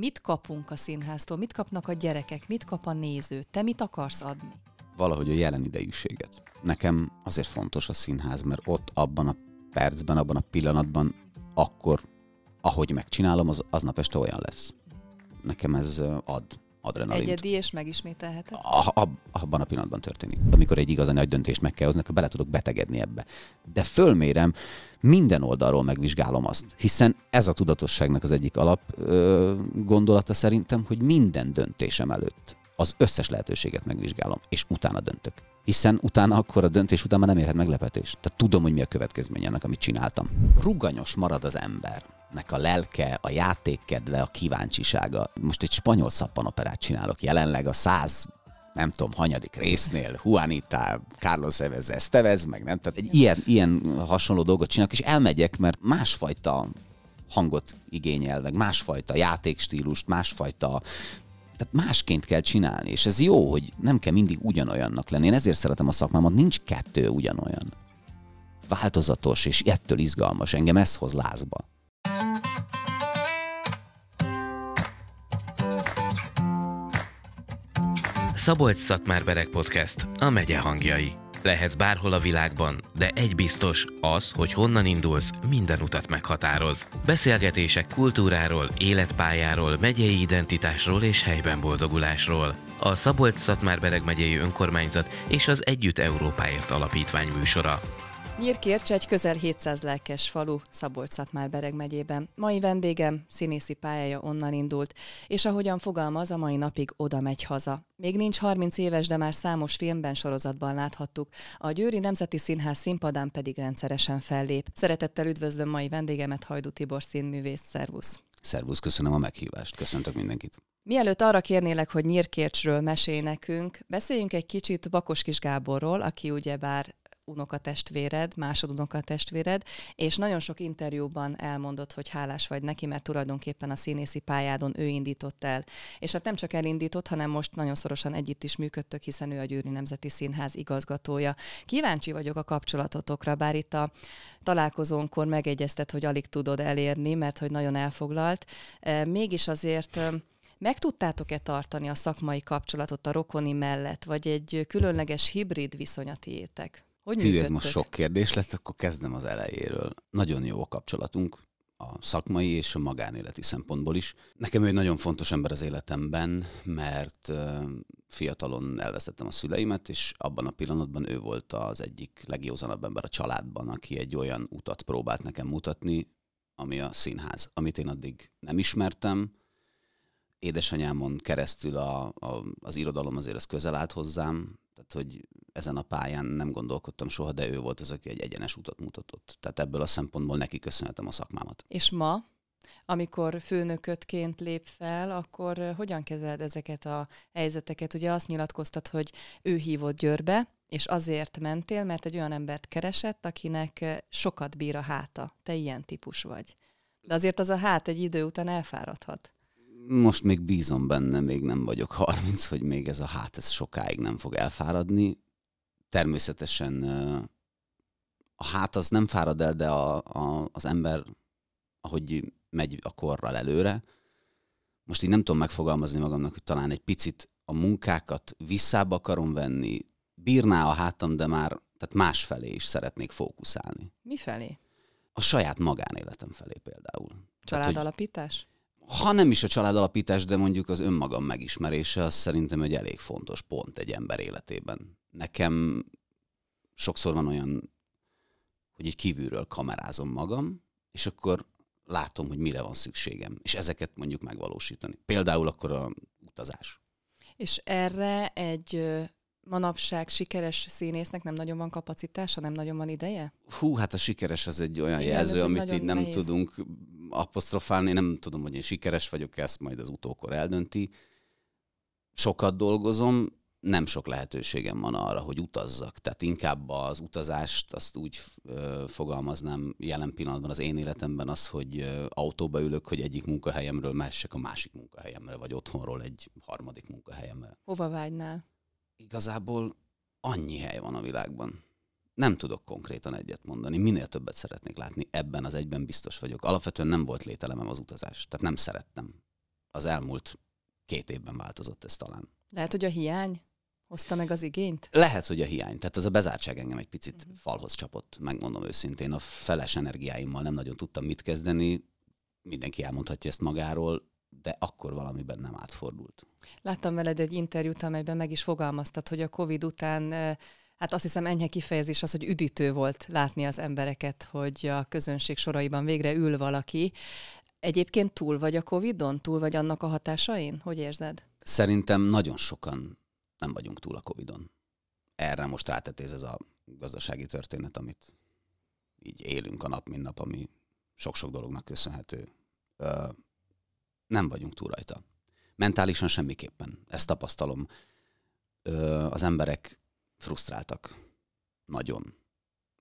Mit kapunk a színháztól? Mit kapnak a gyerekek? Mit kap a néző? Te mit akarsz adni? Valahogy a jelen idejűséget. Nekem azért fontos a színház, mert ott abban a percben, abban a pillanatban, akkor, ahogy megcsinálom, az aznap este olyan lesz. Nekem ez ad adrenalin. Egyedi és A, a, abban a pillanatban történik. Amikor egy igazán nagy döntést meg kell hozni, akkor bele tudok betegedni ebbe. De fölmérem, minden oldalról megvizsgálom azt, hiszen ez a tudatosságnak az egyik alap ö, gondolata szerintem, hogy minden döntésem előtt az összes lehetőséget megvizsgálom, és utána döntök. Hiszen utána akkor a döntés után már nem érhet meglepetés. Tehát tudom, hogy mi a következménye ennek, amit csináltam. Ruganyos marad az ember nek a lelke, a játékkedve, a kíváncsisága. Most egy spanyol szappanoperát csinálok jelenleg a 100 nem tudom, hanyadik résznél, Juanita, Carlos Evez, Estevez, meg nem, tehát egy ilyen, ilyen hasonló dolgot csinálok, és elmegyek, mert másfajta hangot igényel, meg másfajta játékstílust, másfajta tehát másként kell csinálni, és ez jó, hogy nem kell mindig ugyanolyannak lenni. Én ezért szeretem a szakmámat, nincs kettő ugyanolyan. Változatos, és ettől izgalmas. Engem ez hoz lázba. Szabolcs Szatmárberek Podcast, a megye hangjai. Lehetsz bárhol a világban, de egy biztos, az, hogy honnan indulsz, minden utat meghatároz. Beszélgetések kultúráról, életpályáról, megyei identitásról és helyben boldogulásról. A Szabolcs-Szatmárbereg megyei önkormányzat és az Együtt Európáért Alapítvány műsora. Nyírkércs egy közel 700 lelkes falu szabolcs szatmár bereg megyében. Mai vendégem színészi pályája onnan indult, és ahogyan fogalmaz, a mai napig oda megy haza. Még nincs 30 éves, de már számos filmben, sorozatban láthattuk. A Győri Nemzeti Színház színpadán pedig rendszeresen fellép. Szeretettel üdvözlöm mai vendégemet, Hajdu Tibor színművész, szervusz! Szervusz, köszönöm a meghívást, köszöntök mindenkit! Mielőtt arra kérnélek, hogy Nyírkércsről mesélj nekünk, beszéljünk egy kicsit Bakos Kis Gáborról, aki ugyebár unokatestvéred, unokatestvéred, és nagyon sok interjúban elmondott, hogy hálás vagy neki, mert tulajdonképpen a színészi pályádon ő indított el. És hát nem csak elindított, hanem most nagyon szorosan együtt is működtök, hiszen ő a Győri Nemzeti Színház igazgatója. Kíváncsi vagyok a kapcsolatotokra, bár itt a találkozónkor megegyezted, hogy alig tudod elérni, mert hogy nagyon elfoglalt. E, mégis azért meg tudtátok-e tartani a szakmai kapcsolatot a rokoni mellett, vagy egy különleges hibrid viszony a tiétek? Hogy Hű, ez most sok kérdés lett, akkor kezdem az elejéről. Nagyon jó a kapcsolatunk, a szakmai és a magánéleti szempontból is. Nekem ő egy nagyon fontos ember az életemben, mert fiatalon elvesztettem a szüleimet, és abban a pillanatban ő volt az egyik legjózanabb ember a családban, aki egy olyan utat próbált nekem mutatni, ami a színház, amit én addig nem ismertem. Édesanyámon keresztül a, a, az irodalom azért az közel állt hozzám, tehát, hogy ezen a pályán nem gondolkodtam soha, de ő volt az, aki egy egyenes utat mutatott. Tehát ebből a szempontból neki köszönhetem a szakmámat. És ma, amikor főnökötként lép fel, akkor eh, hogyan kezeled ezeket a helyzeteket? Ugye azt nyilatkoztat, hogy ő hívott Győrbe, és azért mentél, mert egy olyan embert keresett, akinek eh, sokat bír a háta. Te ilyen típus vagy. De azért az a hát egy idő után elfáradhat most még bízom benne, még nem vagyok 30, hogy még ez a hát, ez sokáig nem fog elfáradni. Természetesen a hát az nem fárad el, de a, a, az ember, ahogy megy a korral előre, most így nem tudom megfogalmazni magamnak, hogy talán egy picit a munkákat visszába akarom venni, bírná a hátam, de már tehát más felé is szeretnék fókuszálni. Mi felé? A saját magánéletem felé például. Családalapítás? Tehát, ha nem is a családalapítás, de mondjuk az önmagam megismerése, az szerintem egy elég fontos pont egy ember életében. Nekem sokszor van olyan, hogy egy kívülről kamerázom magam, és akkor látom, hogy mire van szükségem, és ezeket mondjuk megvalósítani. Például akkor a utazás. És erre egy manapság sikeres színésznek nem nagyon van kapacitása, nem nagyon van ideje? Hú, hát a sikeres az egy olyan Igen, jelző, amit így nem nehéz. tudunk apostrofálni, nem tudom, hogy én sikeres vagyok, ezt majd az utókor eldönti. Sokat dolgozom, nem sok lehetőségem van arra, hogy utazzak. Tehát inkább az utazást azt úgy ö, fogalmaznám jelen pillanatban az én életemben az, hogy ö, autóba ülök, hogy egyik munkahelyemről mássak a másik munkahelyemre, vagy otthonról egy harmadik munkahelyemre. Hova vágynál? Igazából annyi hely van a világban. Nem tudok konkrétan egyet mondani. Minél többet szeretnék látni, ebben az egyben biztos vagyok. Alapvetően nem volt lételemem az utazás, tehát nem szerettem. Az elmúlt két évben változott ez talán. Lehet, hogy a hiány hozta meg az igényt? Lehet, hogy a hiány. Tehát az a bezártság engem egy picit uh-huh. falhoz csapott, megmondom őszintén. A feles energiáimmal nem nagyon tudtam mit kezdeni. Mindenki elmondhatja ezt magáról, de akkor valamiben nem átfordult. Láttam veled egy interjút, amelyben meg is fogalmaztad, hogy a COVID után eh, Hát azt hiszem enyhe kifejezés az, hogy üdítő volt látni az embereket, hogy a közönség soraiban végre ül valaki. Egyébként túl vagy a Covid-on? Túl vagy annak a hatásain? Hogy érzed? Szerintem nagyon sokan nem vagyunk túl a Covid-on. Erre most rátetéz ez a gazdasági történet, amit így élünk a nap, mint nap, ami sok-sok dolognak köszönhető. Ö, nem vagyunk túl rajta. Mentálisan semmiképpen. Ezt tapasztalom. Ö, az emberek frusztráltak. Nagyon.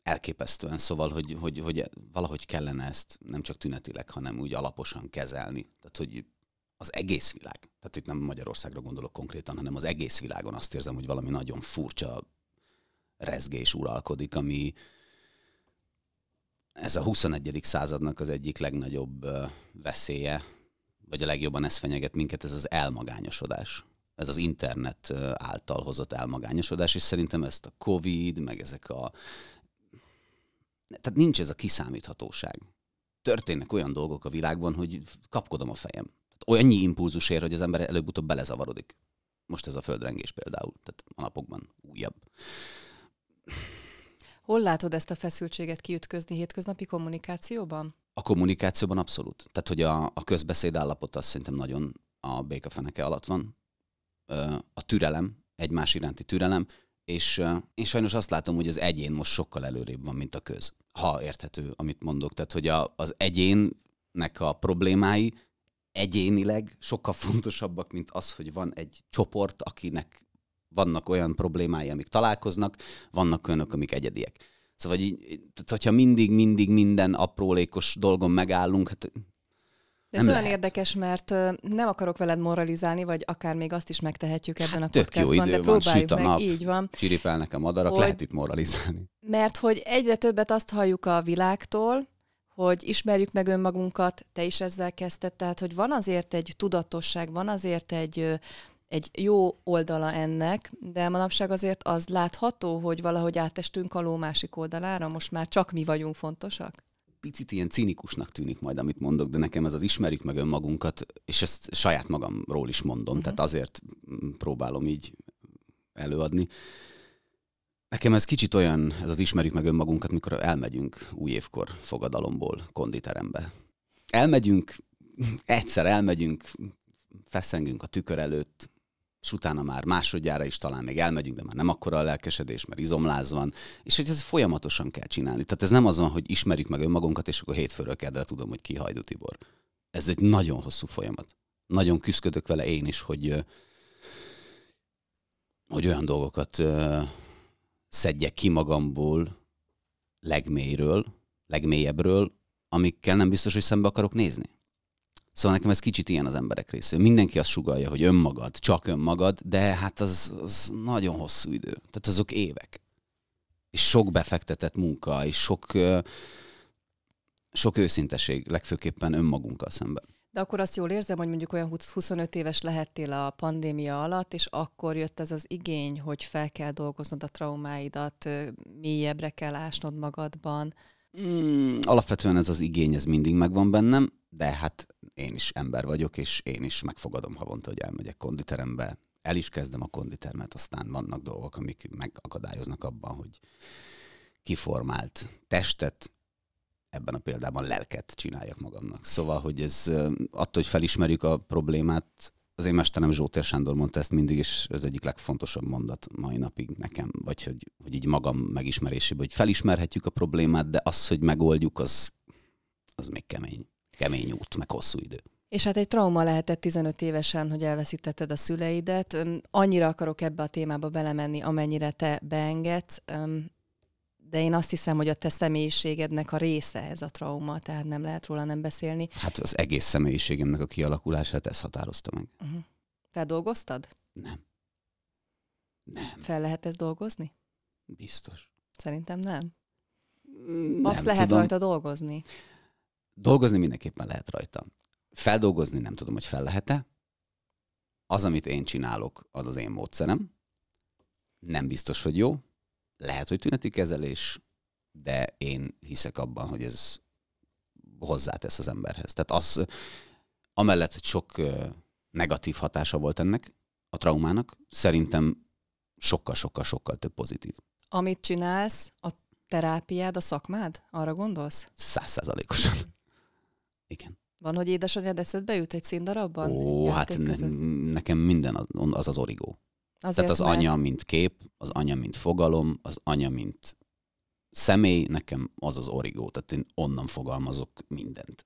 Elképesztően. Szóval, hogy, hogy, hogy valahogy kellene ezt nem csak tünetileg, hanem úgy alaposan kezelni. Tehát, hogy az egész világ, tehát itt nem Magyarországra gondolok konkrétan, hanem az egész világon azt érzem, hogy valami nagyon furcsa rezgés uralkodik, ami ez a 21. századnak az egyik legnagyobb veszélye, vagy a legjobban ez fenyeget minket, ez az elmagányosodás ez az internet által hozott elmagányosodás, és szerintem ezt a Covid, meg ezek a... Tehát nincs ez a kiszámíthatóság. Történnek olyan dolgok a világban, hogy kapkodom a fejem. Tehát olyannyi impulzus ér, hogy az ember előbb-utóbb belezavarodik. Most ez a földrengés például, tehát a napokban újabb. Hol látod ezt a feszültséget kiütközni hétköznapi kommunikációban? A kommunikációban abszolút. Tehát, hogy a, a közbeszéd állapota azt szerintem nagyon a békafeneke alatt van a türelem, egymás iránti türelem, és én sajnos azt látom, hogy az egyén most sokkal előrébb van, mint a köz. Ha érthető, amit mondok. Tehát, hogy a, az egyénnek a problémái egyénileg sokkal fontosabbak, mint az, hogy van egy csoport, akinek vannak olyan problémái, amik találkoznak, vannak olyanok, amik egyediek. Szóval, hogy, tehát, hogyha mindig, mindig minden aprólékos dolgon megállunk, hát ez nem olyan lehet. érdekes, mert nem akarok veled moralizálni, vagy akár még azt is megtehetjük ebben hát, a podcastban, de próbáljuk van, süt a meg, így van. Csiripelnek a madarak, hogy, lehet itt moralizálni. Mert hogy egyre többet azt halljuk a világtól, hogy ismerjük meg önmagunkat, te is ezzel kezdted, tehát hogy van azért egy tudatosság, van azért egy egy jó oldala ennek, de manapság azért az látható, hogy valahogy átestünk a ló másik oldalára, most már csak mi vagyunk fontosak? picit ilyen cinikusnak tűnik majd, amit mondok, de nekem ez az ismerjük meg önmagunkat, és ezt saját magamról is mondom, mm-hmm. tehát azért mm, próbálom így előadni. Nekem ez kicsit olyan, ez az ismerjük meg önmagunkat, mikor elmegyünk új évkor fogadalomból konditerembe. Elmegyünk, egyszer elmegyünk, feszengünk a tükör előtt, és utána már másodjára is talán még elmegyünk, de már nem akkora a lelkesedés, mert izomláz van, és hogy ez folyamatosan kell csinálni. Tehát ez nem az van, hogy ismerjük meg önmagunkat, és akkor hétfőről kedre tudom, hogy ki hajdu Tibor. Ez egy nagyon hosszú folyamat. Nagyon küszködök vele én is, hogy, hogy olyan dolgokat szedjek ki magamból legmélyről, legmélyebbről, amikkel nem biztos, hogy szembe akarok nézni. Szóval nekem ez kicsit ilyen az emberek részéről. Mindenki azt sugalja, hogy önmagad, csak önmagad, de hát az, az nagyon hosszú idő. Tehát azok évek. És sok befektetett munka, és sok, sok őszinteség, legfőképpen önmagunkkal szemben. De akkor azt jól érzem, hogy mondjuk olyan 25 éves lehettél a pandémia alatt, és akkor jött ez az igény, hogy fel kell dolgoznod a traumáidat, mélyebbre kell ásnod magadban. Mm, alapvetően ez az igény, ez mindig megvan bennem, de hát én is ember vagyok, és én is megfogadom havonta, hogy elmegyek konditerembe. El is kezdem a konditermet, aztán vannak dolgok, amik megakadályoznak abban, hogy kiformált testet, ebben a példában lelket csináljak magamnak. Szóval, hogy ez attól, hogy felismerjük a problémát, az én mesterem Zsóter Sándor mondta ezt mindig, és ez egyik legfontosabb mondat mai napig nekem, vagy hogy, hogy így magam megismeréséből, hogy felismerhetjük a problémát, de az, hogy megoldjuk, az, az még kemény kemény út, meg hosszú idő. És hát egy trauma lehetett 15 évesen, hogy elveszítetted a szüleidet. Annyira akarok ebbe a témába belemenni, amennyire te beengedsz, de én azt hiszem, hogy a te személyiségednek a része ez a trauma, tehát nem lehet róla nem beszélni. Hát az egész személyiségemnek a kialakulását ez határozta meg. Uh-huh. Feldolgoztad? Nem. Nem. Fel lehet ez dolgozni? Biztos. Szerintem nem. nem lehet tudom. rajta dolgozni. Dolgozni mindenképpen lehet rajta. Feldolgozni nem tudom, hogy fel lehet-e. Az, amit én csinálok, az az én módszerem. Nem biztos, hogy jó. Lehet, hogy tüneti kezelés, de én hiszek abban, hogy ez hozzátesz az emberhez. Tehát az, amellett, hogy sok negatív hatása volt ennek, a traumának, szerintem sokkal-sokkal-sokkal több pozitív. Amit csinálsz, a terápiád, a szakmád? Arra gondolsz? Százszázalékosan. Igen. Van, hogy édesanyád eszedbe jut egy színdarabban? Ó, hát ne, nekem minden az az, az origó. Azért, Tehát az mert... anya, mint kép, az anya, mint fogalom, az anya, mint személy, nekem az az origó. Tehát én onnan fogalmazok mindent.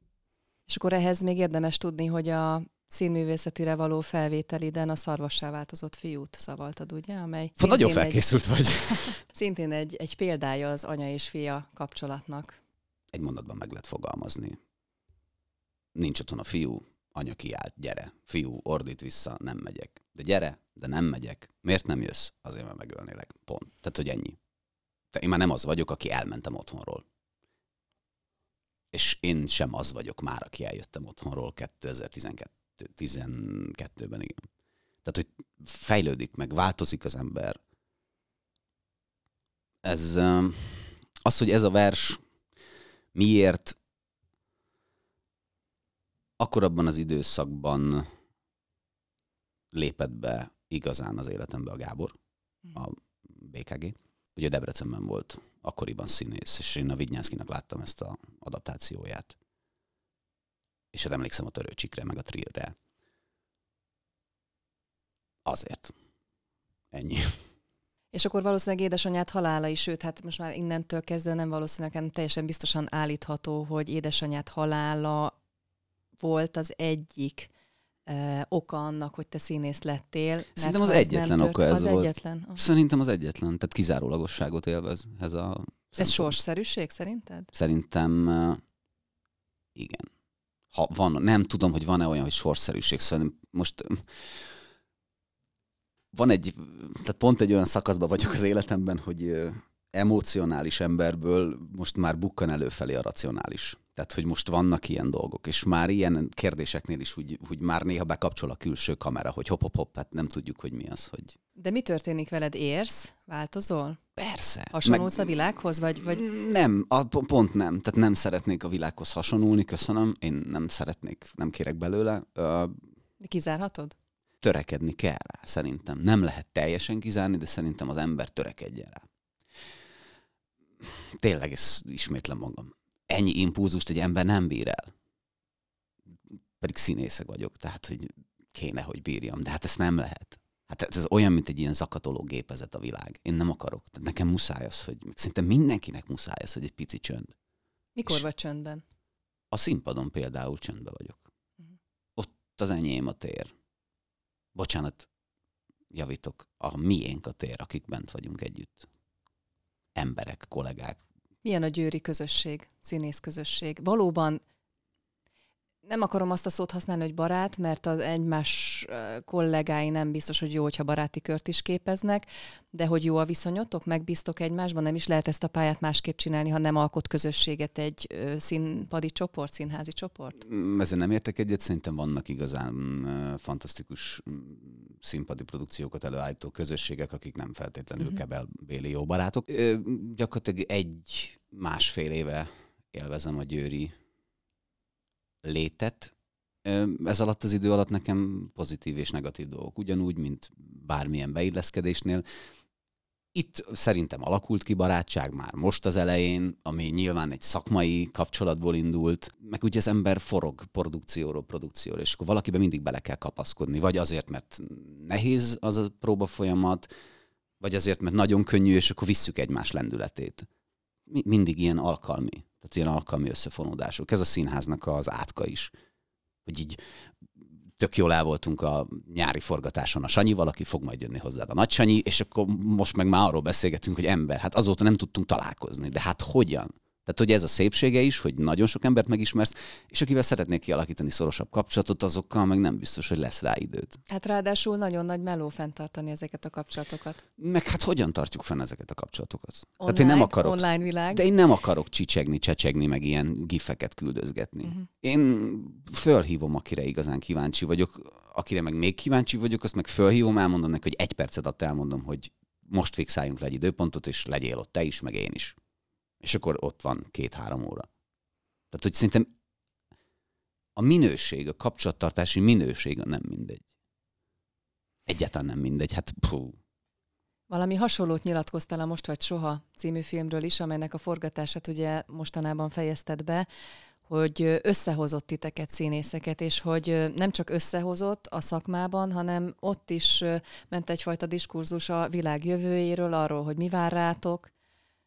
És akkor ehhez még érdemes tudni, hogy a színművészetire való felvételiden a szarvassá változott fiút szavaltad, ugye? Amely Fa, nagyon felkészült egy, vagy. szintén egy, egy példája az anya és fia kapcsolatnak. Egy mondatban meg lehet fogalmazni nincs otthon a fiú, anya kiált, gyere. Fiú, ordít vissza, nem megyek. De gyere, de nem megyek. Miért nem jössz? Azért, mert megölnélek. Pont. Tehát, hogy ennyi. Te, én már nem az vagyok, aki elmentem otthonról. És én sem az vagyok már, aki eljöttem otthonról 2012-ben, igen. Tehát, hogy fejlődik meg, változik az ember. Ez, az, hogy ez a vers miért akkor abban az időszakban lépett be igazán az életembe a Gábor, mhm. a BKG. Ugye Debrecenben volt akkoriban színész, és én a Vignyánszkinak láttam ezt a adaptációját. És hát emlékszem a törőcsikre, meg a trillre. Azért. Ennyi. És akkor valószínűleg édesanyját halála is, sőt, hát most már innentől kezdve nem valószínűleg, hanem teljesen biztosan állítható, hogy édesanyját halála volt az egyik uh, oka annak, hogy te színész lettél. Szerintem az egyetlen tört, oka ez az volt. Egyetlen. Szerintem az egyetlen, tehát kizárólagosságot élvez ez a... Ez sorsszerűség szerinted? Szerintem igen. Ha van, nem tudom, hogy van-e olyan, hogy sorsszerűség. szerintem most van egy, tehát pont egy olyan szakaszban vagyok az életemben, hogy emocionális emberből most már bukkan előfelé a racionális. Tehát, hogy most vannak ilyen dolgok, és már ilyen kérdéseknél is úgy, hogy már néha bekapcsol a külső kamera, hogy hop-hop-hop, hát nem tudjuk, hogy mi az, hogy... De mi történik veled? Érsz? Változol? Persze. Hasonlulsz meg... a világhoz, vagy, vagy... Nem, a, pont nem. Tehát nem szeretnék a világhoz hasonlulni, köszönöm. Én nem szeretnék, nem kérek belőle. Ö... Kizárhatod? Törekedni kell rá, szerintem. Nem lehet teljesen kizárni, de szerintem az ember törekedjen rá. Tényleg, ezt ismétlem magam ennyi impulzust egy ember nem bír el. Pedig színészek vagyok, tehát hogy kéne, hogy bírjam, de hát ezt nem lehet. Hát ez, ez olyan, mint egy ilyen zakatoló gépezet a világ. Én nem akarok. Tehát nekem muszáj az, hogy szerintem mindenkinek muszáj az, hogy egy pici csönd. Mikor És vagy csöndben? A színpadon például csöndben vagyok. Uh-huh. Ott az enyém a tér. Bocsánat, javítok, a miénk a tér, akik bent vagyunk együtt. Emberek, kollégák, milyen a győri közösség, színész közösség? Valóban nem akarom azt a szót használni, hogy barát, mert az egymás kollégái nem biztos, hogy jó, hogyha baráti kört is képeznek, de hogy jó a viszonyotok, megbíztok egymásban, nem is lehet ezt a pályát másképp csinálni, ha nem alkot közösséget egy színpadi csoport, színházi csoport? Mm, ezzel nem értek egyet, szerintem vannak igazán mm, fantasztikus mm, színpadi produkciókat előállító közösségek, akik nem feltétlenül uh-huh. kebelbéli jó barátok. gyakorlatilag egy másfél éve élvezem a győri létet, ez alatt az idő alatt nekem pozitív és negatív dolgok, ugyanúgy, mint bármilyen beilleszkedésnél. Itt szerintem alakult ki barátság már most az elején, ami nyilván egy szakmai kapcsolatból indult, meg ugye az ember forog produkcióról produkcióra, és akkor valakiben mindig bele kell kapaszkodni, vagy azért, mert nehéz az a próba folyamat, vagy azért, mert nagyon könnyű, és akkor visszük egymás lendületét. Mindig ilyen alkalmi tehát ilyen alkalmi összefonódások. Ez a színháznak az átka is. Hogy így tök jól el voltunk a nyári forgatáson a Sanyival, aki fog majd jönni hozzá a Nagy Sanyi, és akkor most meg már arról beszélgetünk, hogy ember, hát azóta nem tudtunk találkozni, de hát hogyan? Tehát, hogy ez a szépsége is, hogy nagyon sok embert megismersz, és akivel szeretnék kialakítani szorosabb kapcsolatot, azokkal meg nem biztos, hogy lesz rá időt. Hát ráadásul nagyon nagy meló fenntartani ezeket a kapcsolatokat. Meg hát hogyan tartjuk fenn ezeket a kapcsolatokat? Online, Tehát én nem akarok, online világ. De én nem akarok csicsegni, csecsegni, meg ilyen gifeket küldözgetni. Uh-huh. Én fölhívom, akire igazán kíváncsi vagyok, akire meg még kíváncsi vagyok, azt meg fölhívom, elmondom neki, hogy egy percet adta, elmondom, hogy most fixáljunk le egy időpontot, és legyél ott te is, meg én is. És akkor ott van két-három óra. Tehát, hogy szerintem a minőség, a kapcsolattartási minőség nem mindegy. Egyáltalán nem mindegy. Hát pú. Valami hasonlót nyilatkoztál a Most vagy Soha című filmről is, amelynek a forgatását ugye mostanában fejezted be, hogy összehozott titeket, színészeket, és hogy nem csak összehozott a szakmában, hanem ott is ment egyfajta diskurzus a világ jövőjéről, arról, hogy mi vár rátok,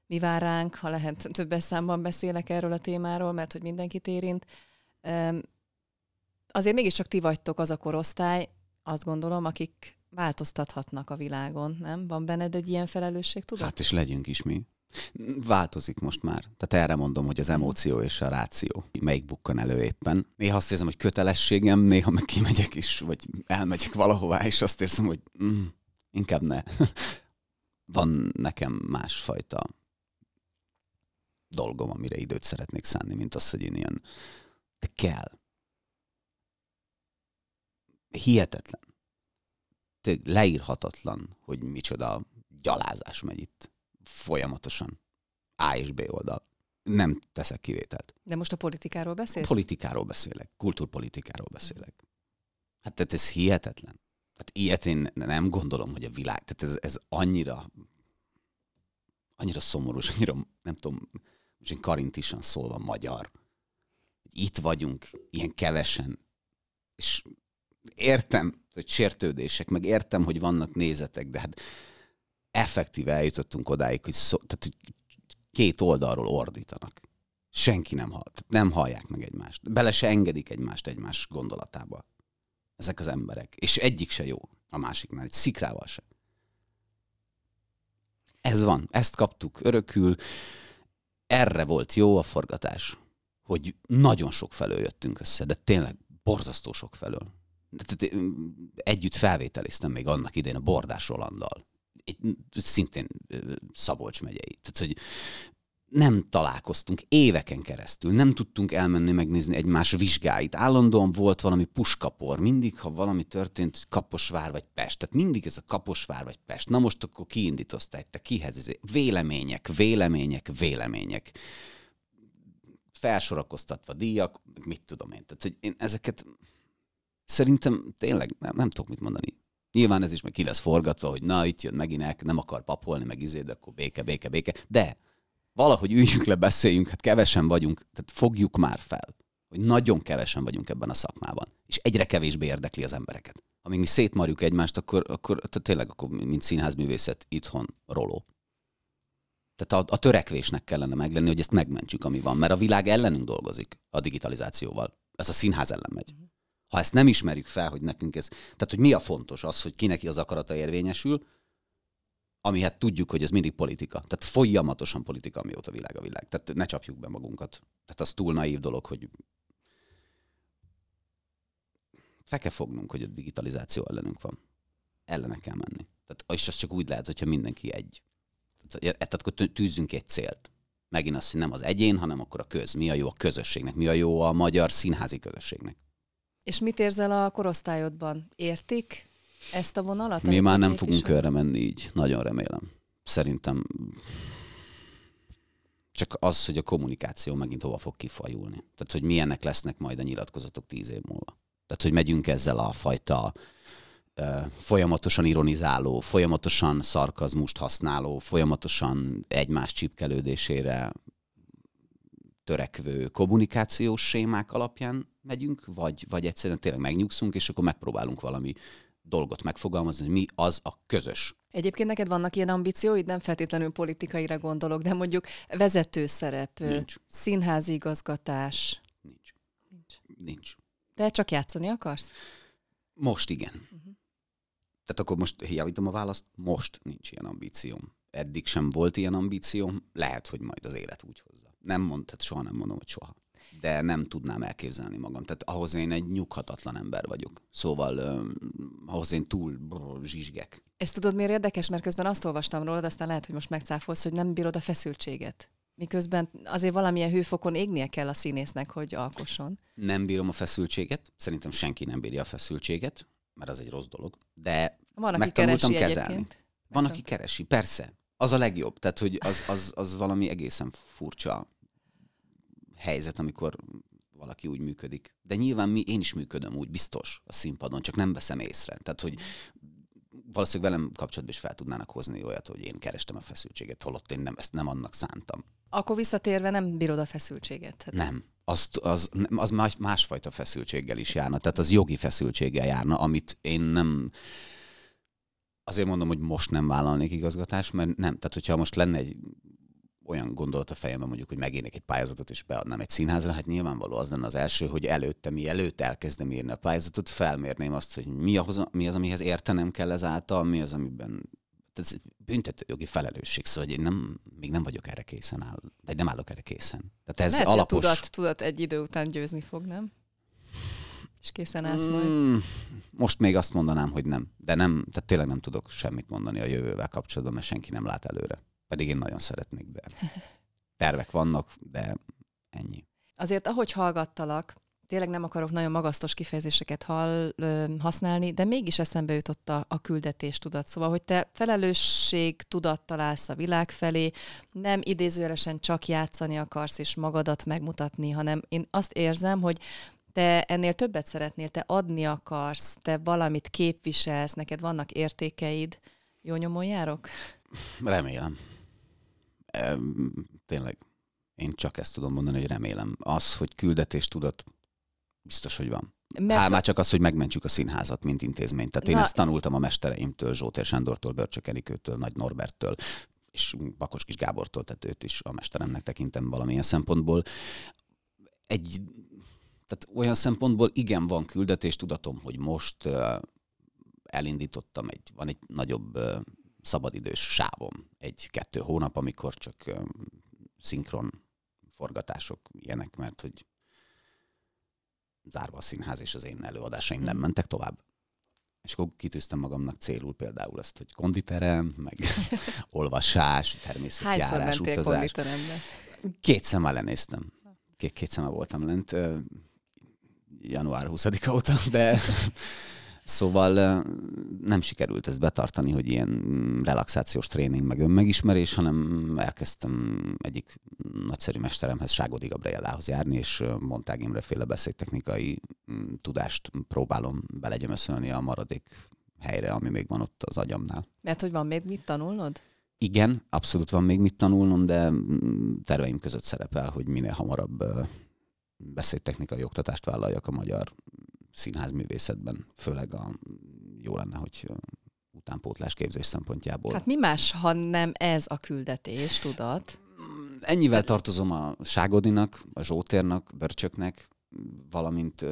mi vár ránk, ha lehet többes számban beszélek erről a témáról, mert hogy mindenkit érint. Azért mégiscsak ti vagytok az a korosztály, azt gondolom, akik változtathatnak a világon, nem? Van benned egy ilyen felelősség, tudod? Hát és legyünk is mi. Változik most már. Tehát erre mondom, hogy az mm. emóció és a ráció melyik bukkan elő éppen. Néha azt érzem, hogy kötelességem, néha meg kimegyek is, vagy elmegyek valahová, és azt érzem, hogy mm, inkább ne. Van nekem másfajta dolgom, amire időt szeretnék szánni, mint az, hogy én ilyen... De kell. Hihetetlen. Tényleg leírhatatlan, hogy micsoda gyalázás megy itt. Folyamatosan. A és B oldal. Nem teszek kivételt. De most a politikáról beszélsz? A politikáról beszélek. Kulturpolitikáról beszélek. Hát tehát ez hihetetlen. hát ilyet én nem gondolom, hogy a világ. Tehát ez, ez annyira annyira szomorú annyira, nem tudom, és én karintisan szólva magyar. Itt vagyunk, ilyen kevesen. És értem, hogy sértődések, meg értem, hogy vannak nézetek, de hát effektíve eljutottunk odáig, hogy, szó, tehát, hogy két oldalról ordítanak. Senki nem hall, tehát nem hallják meg egymást. Bele se engedik egymást egymás gondolatába. Ezek az emberek. És egyik se jó a másiknál, egy szikrával se. Ez van, ezt kaptuk örökül erre volt jó a forgatás, hogy nagyon sok felől jöttünk össze, de tényleg borzasztó sok felől. Tehát együtt felvételiztem még annak idén a Bordás Rolanddal. szintén Szabolcs megyei. Tehát, hogy nem találkoztunk éveken keresztül, nem tudtunk elmenni megnézni egymás vizsgáit. Állandóan volt valami puskapor, mindig, ha valami történt, Kaposvár vagy Pest. Tehát mindig ez a Kaposvár vagy Pest. Na most akkor kiindítozták, te kihez? Ez izé- vélemények, vélemények, vélemények. Felsorakoztatva díjak, mit tudom én. Tehát, hogy én ezeket szerintem tényleg nem, nem tudok mit mondani. Nyilván ez is meg ki lesz forgatva, hogy na, itt jön megint, el, nem akar papolni, meg izéd, akkor béke, béke, béke. De valahogy üljünk le, beszéljünk, hát kevesen vagyunk, tehát fogjuk már fel, hogy nagyon kevesen vagyunk ebben a szakmában, és egyre kevésbé érdekli az embereket. Amíg mi szétmarjuk egymást, akkor, akkor tehát tényleg, akkor, mint színházművészet itthon roló. Tehát a, a törekvésnek kellene meglenni, hogy ezt megmentsük, ami van, mert a világ ellenünk dolgozik a digitalizációval. Ez a színház ellen megy. Mhm. Ha ezt nem ismerjük fel, hogy nekünk ez, tehát hogy mi a fontos az, hogy kinek az akarata érvényesül, ami hát tudjuk, hogy ez mindig politika. Tehát folyamatosan politika, amióta világ a világ. Tehát ne csapjuk be magunkat. Tehát az túl naív dolog, hogy fel kell fognunk, hogy a digitalizáció ellenünk van. Ellenek kell menni. Tehát, és az csak úgy lehet, hogyha mindenki egy. Tehát, e, tehát akkor tűzzünk egy célt. Megint az, hogy nem az egyén, hanem akkor a köz. Mi a jó a közösségnek? Mi a jó a magyar színházi közösségnek? És mit érzel a korosztályodban? Értik? ezt a vonalat? Mi már nem fogunk erre menni így, nagyon remélem. Szerintem csak az, hogy a kommunikáció megint hova fog kifajulni. Tehát, hogy milyenek lesznek majd a nyilatkozatok tíz év múlva. Tehát, hogy megyünk ezzel a fajta folyamatosan ironizáló, folyamatosan szarkazmust használó, folyamatosan egymás csipkelődésére törekvő kommunikációs sémák alapján megyünk, vagy, vagy egyszerűen tényleg megnyugszunk, és akkor megpróbálunk valami dolgot megfogalmazni, hogy mi az a közös. Egyébként neked vannak ilyen ambícióid, nem feltétlenül politikaira gondolok, de mondjuk vezető szerep, színházi igazgatás. Nincs. Nincs. Nincs. De csak játszani akarsz? Most igen. Uh-huh. Tehát akkor most javítom a választ, most nincs ilyen ambícióm. Eddig sem volt ilyen ambícióm, lehet, hogy majd az élet úgy hozza. Nem mondtad, soha nem mondom, hogy soha de nem tudnám elképzelni magam. Tehát ahhoz én egy nyughatatlan ember vagyok. Szóval um, ahhoz én túl zsizsgek. Ezt tudod, miért érdekes? Mert közben azt olvastam rólad, aztán lehet, hogy most megcáfolsz, hogy nem bírod a feszültséget. Miközben azért valamilyen hőfokon égnie kell a színésznek, hogy alkosson. Nem bírom a feszültséget. Szerintem senki nem bírja a feszültséget, mert az egy rossz dolog. De Van, aki megtanultam keresi kezelni. Egyébként. Van, aki keresi, persze. Az a legjobb. Tehát, hogy az, az, az valami egészen furcsa helyzet, amikor valaki úgy működik. De nyilván mi, én is működöm úgy, biztos a színpadon, csak nem veszem észre. Tehát, hogy valószínűleg velem kapcsolatban is fel tudnának hozni olyat, hogy én kerestem a feszültséget, holott én nem, ezt nem annak szántam. Akkor visszatérve nem bírod a feszültséget? Tehát... Nem. Az, az, az más, másfajta feszültséggel is járna, tehát az jogi feszültséggel járna, amit én nem... Azért mondom, hogy most nem vállalnék igazgatást, mert nem. Tehát, hogyha most lenne egy olyan gondolat a fejemben mondjuk, hogy megírnék egy pályázatot és beadnám egy színházra, hát nyilvánvaló az lenne az első, hogy előtte, mielőtt elkezdem írni a pályázatot, felmérném azt, hogy mi, ahhoz, mi az, amihez értenem kell ezáltal, mi az, amiben ez büntetőjogi felelősség, szóval én nem, még nem vagyok erre készen, áll, vagy nem állok erre készen. Tehát ez Lehet, alapos... Hogy a tudat, tudat egy idő után győzni fog, nem? És készen állsz mm, majd? Hmm, most még azt mondanám, hogy nem. De nem, tehát tényleg nem tudok semmit mondani a jövővel kapcsolatban, mert senki nem lát előre. Pedig én nagyon szeretnék, de tervek vannak, de ennyi. Azért, ahogy hallgattalak, tényleg nem akarok nagyon magasztos kifejezéseket hall, ö, használni, de mégis eszembe jutott a, a küldetés tudat. Szóval, hogy te felelősség tudattal állsz a világ felé, nem idézőjelesen csak játszani akarsz és magadat megmutatni, hanem én azt érzem, hogy te ennél többet szeretnél, te adni akarsz, te valamit képviselsz, neked vannak értékeid. Jó nyomon járok? Remélem tényleg én csak ezt tudom mondani, hogy remélem. Az, hogy küldetés tudat biztos, hogy van. Mert... Hát már csak az, hogy megmentjük a színházat, mint intézményt. Tehát én Na... ezt tanultam a mestereimtől, Zsótér Sándortól, Börcsök Enikőtől, Nagy Norberttől, és Bakos Kis Gábortól, tehát őt is a mesteremnek tekintem valamilyen szempontból. Egy, tehát olyan szempontból igen, van küldetés, tudatom, hogy most elindítottam egy, van egy nagyobb szabadidős sávom egy-kettő hónap, amikor csak szinkron forgatások ilyenek, mert hogy zárva a színház, és az én előadásaim nem mentek tovább. És akkor kitűztem magamnak célul például azt, hogy konditerem, meg olvasás, természetjárás, utazás. Két már lenéztem. Két, két voltam lent január 20-a óta, de Szóval nem sikerült ezt betartani, hogy ilyen mm, relaxációs tréning, meg önmegismerés, hanem elkezdtem egyik nagyszerű mesteremhez, Ságodi Gabrielához járni, és Montág Imre féle beszédtechnikai mm, tudást próbálom belegyömöszölni a maradék helyre, ami még van ott az agyamnál. Mert hogy van még mit tanulnod? Igen, abszolút van még mit tanulnom, de mm, terveim között szerepel, hogy minél hamarabb beszédtechnikai oktatást vállaljak a magyar színházművészetben, főleg a, jó lenne, hogy utánpótlás képzés szempontjából. Hát mi más, ha nem ez a küldetés, tudat? Ennyivel tartozom a Ságodinak, a Zsótérnak, Börcsöknek, valamint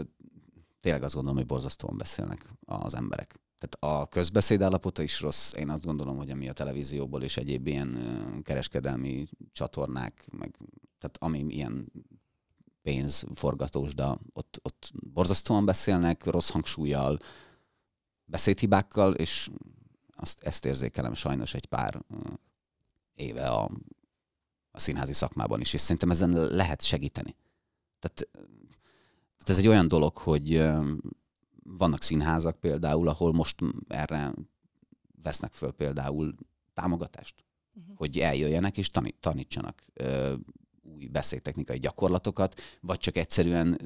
tényleg azt gondolom, hogy borzasztóan beszélnek az emberek. Tehát a közbeszéd állapota is rossz. Én azt gondolom, hogy ami a televízióból és egyéb ilyen kereskedelmi csatornák, meg, tehát ami ilyen pénzforgatósda. Ott, ott borzasztóan beszélnek, rossz hangsúlyjal, beszédhibákkal, és azt, ezt érzékelem sajnos egy pár éve a, a színházi szakmában is, és szerintem ezen lehet segíteni. Tehát, tehát ez egy olyan dolog, hogy vannak színházak például, ahol most erre vesznek föl például támogatást, uh-huh. hogy eljöjjenek és tanítsanak új beszédtechnikai gyakorlatokat, vagy csak egyszerűen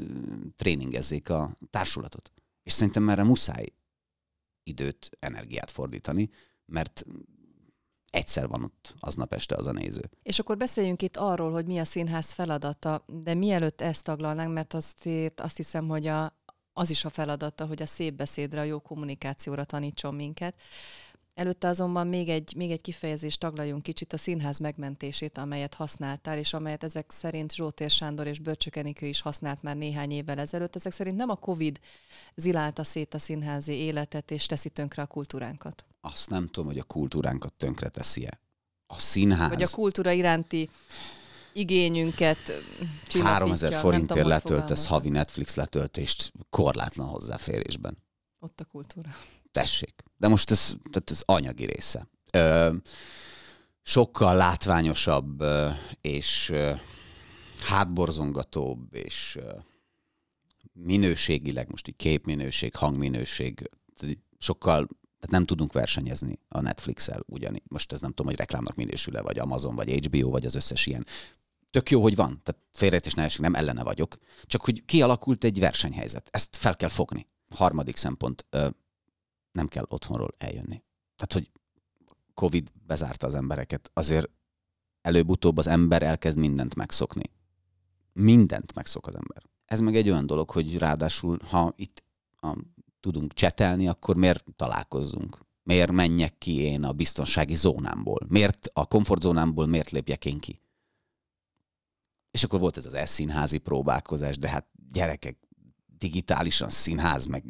tréningezzék a társulatot. És szerintem erre muszáj időt, energiát fordítani, mert egyszer van ott aznap este az a néző. És akkor beszéljünk itt arról, hogy mi a színház feladata, de mielőtt ezt taglalnánk, mert azt, azt hiszem, hogy a, az is a feladata, hogy a szép beszédre, a jó kommunikációra tanítson minket. Előtte azonban még egy, még egy kifejezést taglaljunk kicsit a színház megmentését, amelyet használtál, és amelyet ezek szerint Zsótér Sándor és Böcsökenikő is használt már néhány évvel ezelőtt. Ezek szerint nem a Covid zilálta szét a színházi életet, és teszi tönkre a kultúránkat. Azt nem tudom, hogy a kultúránkat tönkre teszi-e. A színház... Vagy a kultúra iránti igényünket csillapítja. 3000 forintért letöltesz havi Netflix letöltést korlátlan hozzáférésben. Ott a kultúra tessék. De most ez, tehát ez anyagi része. Ö, sokkal látványosabb és hátborzongatóbb és minőségileg, most így képminőség, hangminőség, sokkal tehát nem tudunk versenyezni a Netflix-el ugyani. Most ez nem tudom, hogy reklámnak minősül-e, vagy Amazon, vagy HBO, vagy az összes ilyen. Tök jó, hogy van, tehát félrejtés nehézség, nem ellene vagyok, csak hogy kialakult egy versenyhelyzet. Ezt fel kell fogni. Harmadik szempont, nem kell otthonról eljönni. Tehát, hogy Covid bezárta az embereket, azért előbb-utóbb az ember elkezd mindent megszokni. Mindent megszok az ember. Ez meg egy olyan dolog, hogy ráadásul, ha itt a, tudunk csetelni, akkor miért találkozzunk? Miért menjek ki én a biztonsági zónámból? Miért a komfortzónámból miért lépjek én ki? És akkor volt ez az elszínházi próbálkozás, de hát gyerekek, digitálisan színház, meg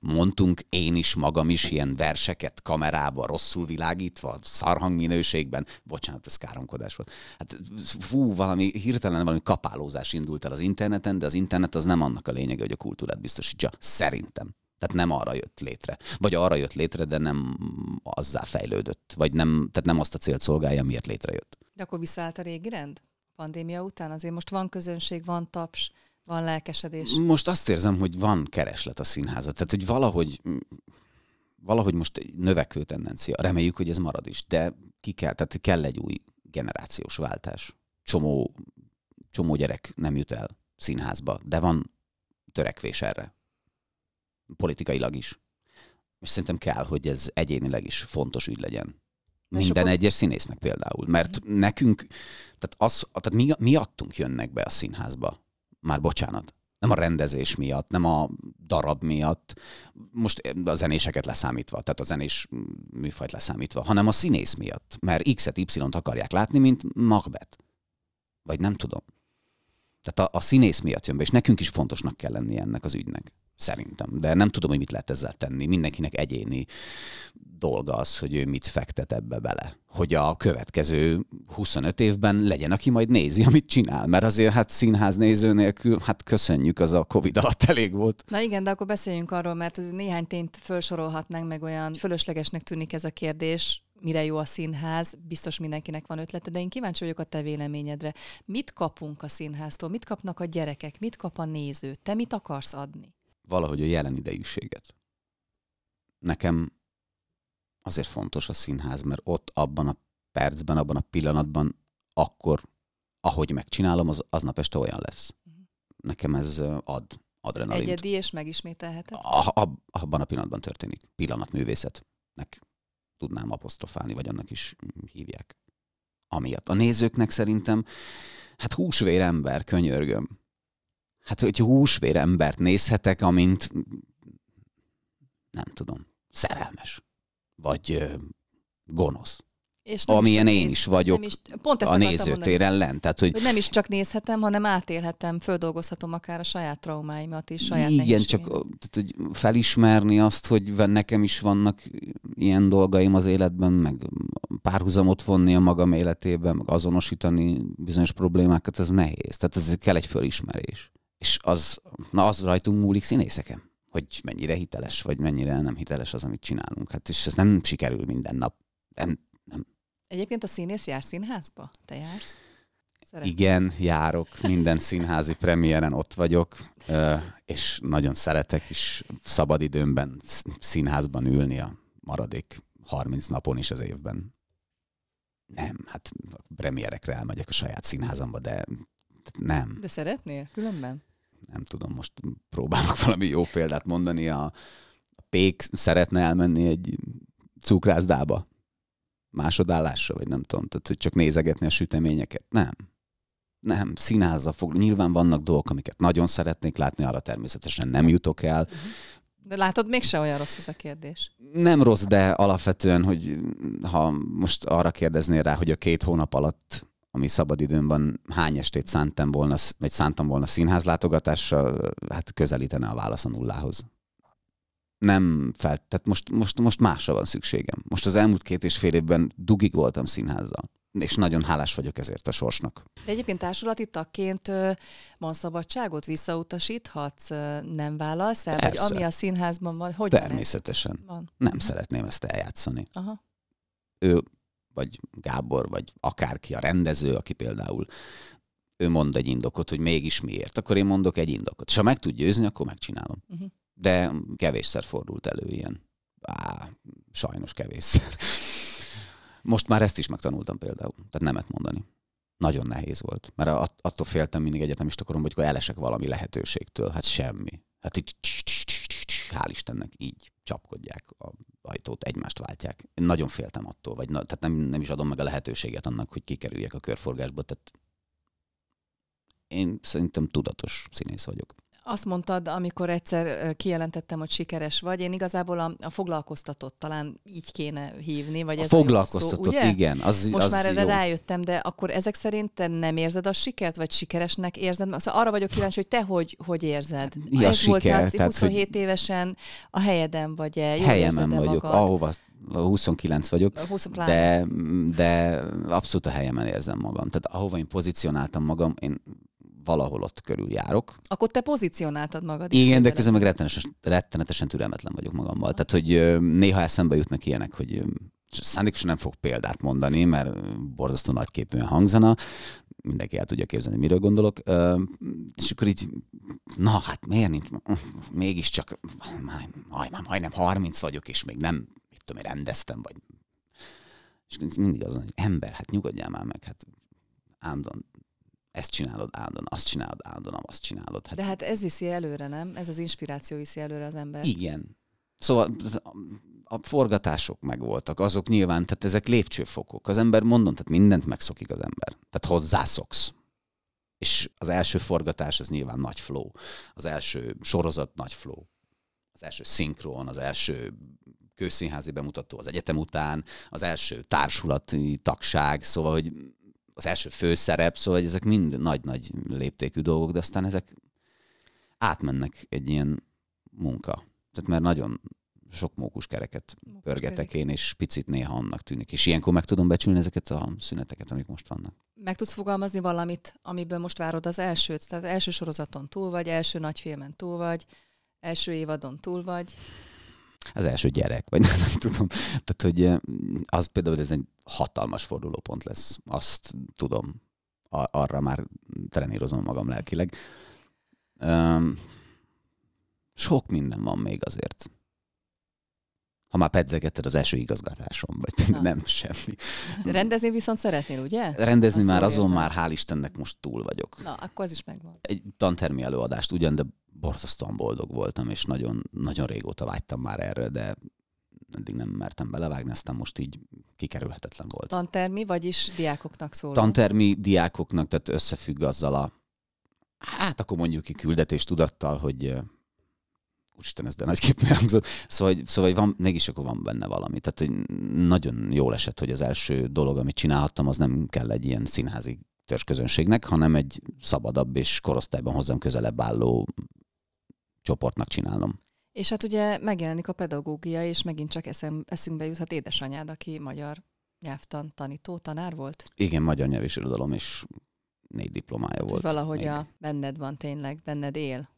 mondtunk én is, magam is ilyen verseket kamerába, rosszul világítva, szarhang minőségben, bocsánat, ez káromkodás volt. Hát fú, valami hirtelen valami kapálózás indult el az interneten, de az internet az nem annak a lényege, hogy a kultúrát biztosítsa, szerintem. Tehát nem arra jött létre. Vagy arra jött létre, de nem azzá fejlődött. Vagy nem, tehát nem azt a célt szolgálja, miért létrejött. De akkor visszaállt a régi rend? Pandémia után azért most van közönség, van taps, van lelkesedés. Most azt érzem, hogy van kereslet a színházat. Tehát, hogy valahogy, valahogy most egy növekvő tendencia. Reméljük, hogy ez marad is, de ki kell, tehát kell egy új generációs váltás. Csomó, csomó gyerek nem jut el színházba, de van törekvés erre. Politikailag is. És szerintem kell, hogy ez egyénileg is fontos ügy legyen. Minden egyes színésznek például. Mert nekünk, tehát, az, tehát mi, miattunk jönnek be a színházba már bocsánat. Nem a rendezés miatt, nem a darab miatt, most a zenéseket leszámítva, tehát a zenés műfajt leszámítva, hanem a színész miatt, mert X-et, Y-t akarják látni, mint Macbeth. Vagy nem tudom. Tehát a, a színész miatt jön be, és nekünk is fontosnak kell lenni ennek az ügynek. Szerintem. De nem tudom, hogy mit lehet ezzel tenni. Mindenkinek egyéni dolga az, hogy ő mit fektet ebbe bele. Hogy a következő 25 évben legyen, aki majd nézi, amit csinál. Mert azért hát színház néző nélkül, hát köszönjük, az a Covid alatt elég volt. Na igen, de akkor beszéljünk arról, mert az néhány tényt felsorolhatnánk, meg olyan fölöslegesnek tűnik ez a kérdés, mire jó a színház, biztos mindenkinek van ötlete, de én kíváncsi vagyok a te véleményedre. Mit kapunk a színháztól? Mit kapnak a gyerekek? Mit kap a néző? Te mit akarsz adni? valahogy a jelen idejűséget. Nekem azért fontos a színház, mert ott abban a percben, abban a pillanatban, akkor, ahogy megcsinálom, az aznap este olyan lesz. Mhm. Nekem ez ad adrenalint. Egyedi és megismételhetetlen? Ab, abban a pillanatban történik. Pillanatművészetnek tudnám apostrofálni, vagy annak is hívják. Amiatt. A nézőknek szerintem, hát húsvér ember, könyörgöm hát hogy húsvér embert nézhetek, amint nem tudom, szerelmes, vagy ö, gonosz. És nem Amilyen is én néz, is vagyok nem is, pont ezt a nézőtéren lent. Tehát, hogy, hogy nem is csak nézhetem, hanem átélhetem, földolgozhatom akár a saját traumáimat és saját Igen, csak tehát, hogy felismerni azt, hogy nekem is vannak ilyen dolgaim az életben, meg párhuzamot vonni a magam életében, meg azonosítani bizonyos problémákat, ez nehéz. Tehát ez kell egy fölismerés és az, na az rajtunk múlik színészeken, hogy mennyire hiteles, vagy mennyire nem hiteles az, amit csinálunk. Hát és ez nem sikerül minden nap. Nem, nem. Egyébként a színész jár színházba? Te jársz? Szeretném. Igen, járok, minden színházi premiéren ott vagyok, és nagyon szeretek is szabadidőmben színházban ülni a maradék 30 napon is az évben. Nem, hát premierekre elmegyek a saját színházamba, de Hát nem. De szeretnél különben? Nem tudom, most próbálok valami jó példát mondani. A Pék szeretne elmenni egy cukrászdába másodállásra, vagy nem tudom, tehát hogy csak nézegetni a süteményeket. Nem. Nem, színházza fog. Nyilván vannak dolgok, amiket nagyon szeretnék látni, arra természetesen nem jutok el. De látod, mégse olyan rossz ez a kérdés. Nem rossz, de alapvetően, hogy ha most arra kérdeznél rá, hogy a két hónap alatt ami szabadidőmben hány estét szántam volna, vagy szántam volna színházlátogatásra, hát közelítene a válasz a nullához. Nem fel, tehát most, most, most másra van szükségem. Most az elmúlt két és fél évben dugig voltam színházzal és nagyon hálás vagyok ezért a sorsnak. De egyébként társulati tagként van szabadságot, visszautasíthatsz, nem válasz, el, vagy ami a színházban van, hogy Természetesen. Van? Nem uh-huh. szeretném ezt eljátszani. Aha. Ő vagy Gábor, vagy akárki a rendező, aki például ő mond egy indokot, hogy mégis miért, akkor én mondok egy indokot. És ha meg tud győzni, akkor megcsinálom. Uh-huh. De kevésszer fordult elő ilyen. Á, sajnos kevésszer. Most már ezt is megtanultam például, tehát nemet mondani. Nagyon nehéz volt, mert attól féltem mindig egyetemista koromban, hogy akkor elesek valami lehetőségtől. Hát semmi. Hát így hál' Istennek így csapkodják a ajtót, egymást váltják. Én nagyon féltem attól, vagy na, tehát nem, nem is adom meg a lehetőséget annak, hogy kikerüljek a körforgásba, tehát én szerintem tudatos színész vagyok. Azt mondtad, amikor egyszer kijelentettem, hogy sikeres vagy, én igazából a, a foglalkoztatott talán így kéne hívni. Vagy a ez foglalkoztatott, a szó, ugye? igen. Az, Most az már erre jó. rájöttem, de akkor ezek szerint te nem érzed a sikert, vagy sikeresnek érzed? Szóval arra vagyok kíváncsi, hogy te hogy, hogy érzed? Hát, mi a ez siker? volt tehát, 27 hogy... évesen a helyeden vagy-e? helyemen vagyok, magad? ahova 29 vagyok, 20 de, de abszolút a helyemen érzem magam. Tehát ahova én pozícionáltam magam, én valahol ott körül járok. Akkor te pozícionáltad magad. Igen, de, de közben meg rettenetesen, rettenetesen türelmetlen vagyok magammal. Ah. Tehát, hogy néha eszembe jutnak ilyenek, hogy szándékosan nem fog példát mondani, mert borzasztó nagyképűen hangzana, mindenki el tudja képzelni, miről gondolok. És akkor így, na hát miért nincs, mégiscsak majd, majd, majdnem 30 vagyok, és még nem, mit tudom én, rendeztem, vagy és mindig azon, hogy ember, hát nyugodjál már meg, hát ám ezt csinálod áldon, azt csinálod áldon, azt csinálod. Hát... De hát ez viszi előre, nem? Ez az inspiráció viszi előre az ember. Igen. Szóval a forgatások megvoltak, azok nyilván, tehát ezek lépcsőfokok. Az ember, mondom, tehát mindent megszokik az ember. Tehát hozzászoksz. És az első forgatás, az nyilván nagy flow. Az első sorozat nagy flow. Az első szinkron, az első kőszínházi bemutató az egyetem után, az első társulati tagság, szóval, hogy az első főszerep, szóval ezek mind nagy-nagy léptékű dolgok, de aztán ezek átmennek egy ilyen munka. Tehát mert nagyon sok mókus kereket pörgetek én, és picit néha annak tűnik. És ilyenkor meg tudom becsülni ezeket a szüneteket, amik most vannak. Meg tudsz fogalmazni valamit, amiből most várod az elsőt? Tehát első sorozaton túl vagy, első nagyfilmen túl vagy, első évadon túl vagy az első gyerek, vagy nem, nem tudom. Tehát, hogy eh, az például ez egy hatalmas fordulópont lesz, azt tudom. Ar- arra már trenírozom magam lelkileg. Um, sok minden van még azért. Ha már pedzegetted az első igazgatásom, vagy Na. nem semmi. Rendezni viszont szeretnél, ugye? Rendezni Azt már azon érzem. már hál' Istennek most túl vagyok. Na, akkor az is megvan. Egy tantermi előadást ugyan, de borzasztóan boldog voltam, és nagyon, nagyon régóta vágytam már erre, de eddig nem mertem belevágni, aztán most így kikerülhetetlen volt. Tantermi, vagyis diákoknak szól? Tantermi diákoknak, tehát összefügg azzal a, hát akkor mondjuk ki küldetés tudattal, hogy úristen, ez de nagyképpen hangzott. Szóval, szóval van, mégis akkor van benne valami. Tehát hogy nagyon jól esett, hogy az első dolog, amit csinálhattam, az nem kell egy ilyen színházi törzsközönségnek, hanem egy szabadabb és korosztályban hozzám közelebb álló csoportnak csinálom. És hát ugye megjelenik a pedagógia, és megint csak eszem, eszünkbe juthat édesanyád, aki magyar nyelvtan tanító, tanár volt? Igen, magyar nyelv és irodalom, és négy diplomája hát, volt. Valahogy még. a benned van tényleg, benned él.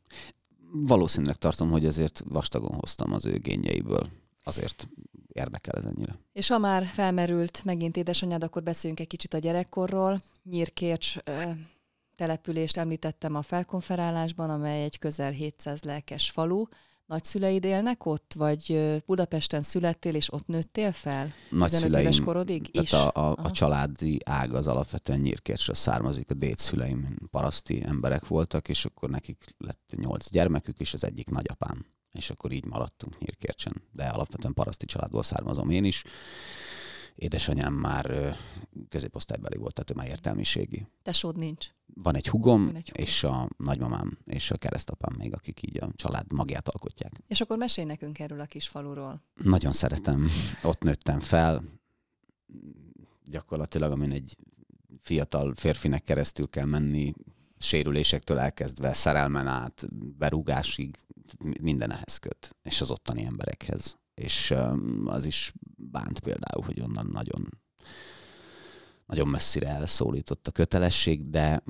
Valószínűleg tartom, hogy azért vastagon hoztam az ő génjeiből. Azért érdekel ez ennyire. És ha már felmerült megint édesanyád, akkor beszéljünk egy kicsit a gyerekkorról. Nyírkércs települést említettem a felkonferálásban, amely egy közel 700 lelkes falu. Nagyszüleid élnek ott, vagy Budapesten születtél, és ott nőttél fel? Nagyszüleim, éves korodig tehát is? A, a, a családi ág az alapvetően nyírkésre származik, a dédszüleim paraszti emberek voltak, és akkor nekik lett nyolc gyermekük, és az egyik nagyapám. És akkor így maradtunk nyírkércsen. De alapvetően paraszti családból származom én is édesanyám már középosztálybeli volt, tehát ő már értelmiségi. Tesód nincs? Van egy hugom, Van egy hugom. és a nagymamám, és a keresztapám még, akik így a család magját alkotják. És akkor mesél nekünk erről a kis faluról. Nagyon szeretem. Ott nőttem fel. Gyakorlatilag, amin egy fiatal férfinek keresztül kell menni, sérülésektől elkezdve szerelmen át, berúgásig, minden ehhez köt, és az ottani emberekhez. És az is bánt például, hogy onnan nagyon, nagyon messzire elszólított a kötelesség, de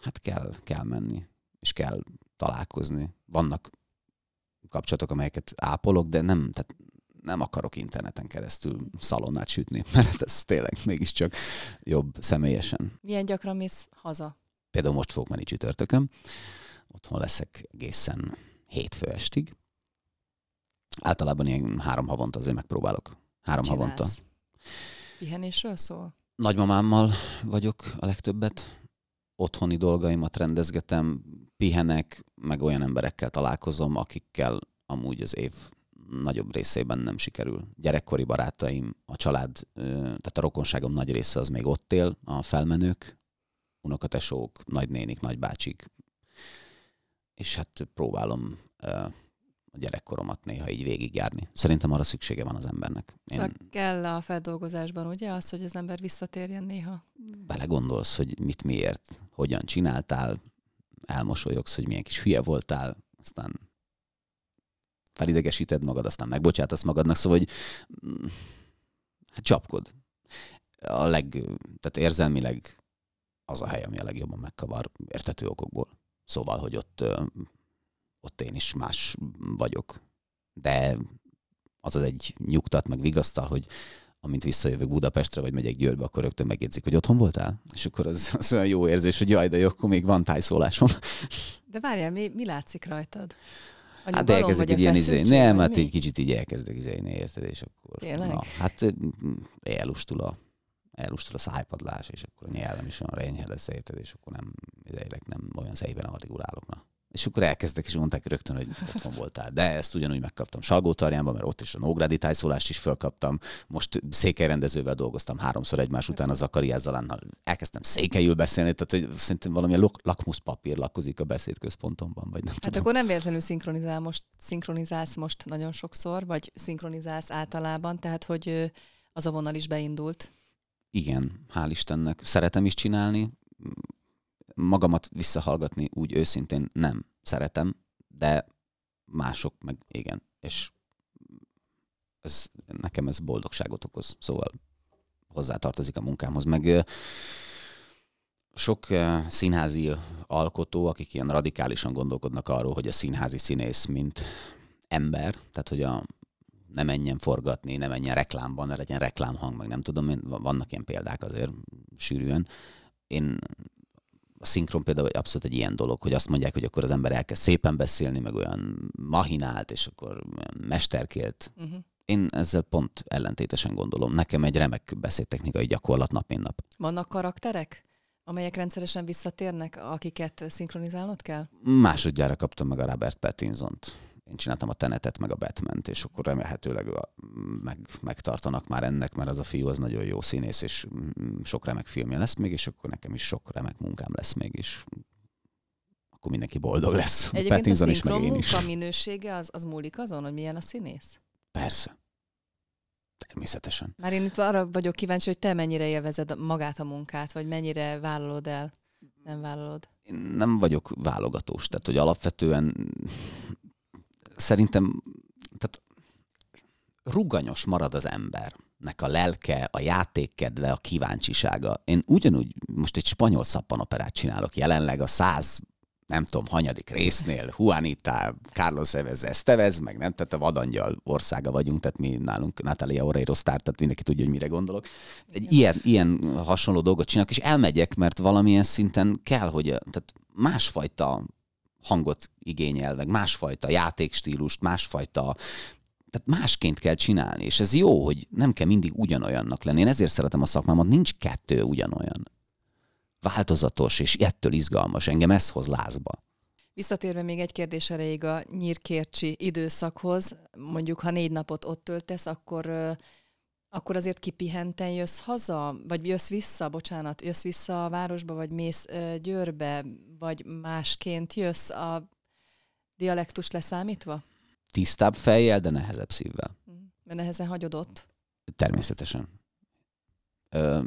hát kell, kell menni, és kell találkozni. Vannak kapcsolatok, amelyeket ápolok, de nem, tehát nem akarok interneten keresztül szalonnát sütni, mert ez tényleg mégiscsak jobb személyesen. Milyen gyakran mész haza? Például most fogok menni csütörtökön, otthon leszek egészen hétfő estig, Általában ilyen három havonta azért megpróbálok. Három Csinálsz. havonta. Pihenésről szól? Nagymamámmal vagyok a legtöbbet. Otthoni dolgaimat rendezgetem, pihenek, meg olyan emberekkel találkozom, akikkel amúgy az év nagyobb részében nem sikerül. Gyerekkori barátaim, a család, tehát a rokonságom nagy része az még ott él, a felmenők, unokatesók, nagynénik, nagybácsik. És hát próbálom a gyerekkoromat néha így végigjárni. Szerintem arra szüksége van az embernek. Én... Csak kell a feldolgozásban, ugye, az, hogy az ember visszatérjen néha? Belegondolsz, hogy mit miért, hogyan csináltál, elmosolyogsz, hogy milyen kis hülye voltál, aztán felidegesíted magad, aztán megbocsátasz magadnak, szóval, hogy mm, hát csapkod. A leg, tehát érzelmileg az a hely, ami a legjobban megkavar értető okokból. Szóval, hogy ott ott én is más vagyok. De az az egy nyugtat, meg vigasztal, hogy amint visszajövök Budapestre, vagy megyek Győrbe, akkor rögtön megjegyzik, hogy otthon voltál? És akkor az, az olyan jó érzés, hogy jaj, de jó, akkor még van tájszólásom. De várjál, mi, mi látszik rajtad? A hát elkezdek egy ilyen izé, nem, hát egy kicsit így elkezdek izélni, érted, és akkor... Na, hát mm, elustul a, elustul a szájpadlás, és akkor a nyelvem is olyan renyhe lesz, érted, és akkor nem, idejileg nem olyan szépen artikulálok. Na és akkor elkezdek, és mondták rögtön, hogy otthon voltál. De ezt ugyanúgy megkaptam Salgótarjánban, mert ott is a Nógrádi tájszólást is fölkaptam. Most székelyrendezővel rendezővel dolgoztam háromszor egymás után a Zakariás Zalánnal. Elkezdtem székelyül beszélni, tehát hogy szerintem valami lakmuszpapír lakozik a beszédközpontomban, vagy nem Hát tudom. akkor nem véletlenül szinkronizál most, szinkronizálsz most nagyon sokszor, vagy szinkronizálsz általában, tehát hogy az a vonal is beindult. Igen, hál' Istennek. Szeretem is csinálni, magamat visszahallgatni úgy őszintén nem szeretem, de mások meg igen. És ez, nekem ez boldogságot okoz, szóval hozzátartozik a munkámhoz. Meg sok színházi alkotó, akik ilyen radikálisan gondolkodnak arról, hogy a színházi színész, mint ember, tehát hogy a ne menjen forgatni, ne menjen reklámban, ne legyen reklámhang, meg nem tudom, én, vannak ilyen példák azért sűrűen. Én a szinkron például abszolút egy ilyen dolog, hogy azt mondják, hogy akkor az ember elkezd szépen beszélni, meg olyan mahinált, és akkor mesterkélt. Uh-huh. Én ezzel pont ellentétesen gondolom. Nekem egy remek beszédtechnikai gyakorlat nap, mint nap. Vannak karakterek? amelyek rendszeresen visszatérnek, akiket szinkronizálnod kell? Másodjára kaptam meg a Robert Pattinson-t én csináltam a Tenetet, meg a batman és akkor remélhetőleg meg, megtartanak már ennek, mert az a fiú az nagyon jó színész, és sok remek filmje lesz még, és akkor nekem is sok remek munkám lesz még, és akkor mindenki boldog lesz. Egyébként Pattinson a is, meg én is. munka minősége az, az múlik azon, hogy milyen a színész? Persze. Természetesen. Már én itt arra vagyok kíváncsi, hogy te mennyire élvezed magát a munkát, vagy mennyire vállalod el, nem vállalod. Én nem vagyok válogatós, tehát hogy alapvetően szerintem tehát ruganyos marad az ember nek a lelke, a játékkedve, a kíváncsisága. Én ugyanúgy most egy spanyol szappanoperát csinálok jelenleg a száz nem tudom, hanyadik résznél, Juanita, Carlos Evez, Estevez, meg nem, tehát a vadangyal országa vagyunk, tehát mi nálunk Natalia Oreiro sztár, tehát mindenki tudja, hogy mire gondolok. Egy ilyen, ilyen hasonló dolgot csinálok, és elmegyek, mert valamilyen szinten kell, hogy tehát másfajta hangot igényel, meg másfajta játékstílust, másfajta tehát másként kell csinálni, és ez jó, hogy nem kell mindig ugyanolyannak lenni. Én ezért szeretem a szakmámat, nincs kettő ugyanolyan. Változatos, és ettől izgalmas. Engem ez hoz lázba. Visszatérve még egy kérdés erejéig a nyírkércsi időszakhoz, mondjuk ha négy napot ott töltesz, akkor akkor azért kipihenten jössz haza, vagy jössz vissza, bocsánat, jössz vissza a városba, vagy mész ö, Győrbe, vagy másként jössz a dialektus leszámítva? Tisztább fejjel, de nehezebb szívvel. De mhm. nehezen hagyod ott? Természetesen. Ö,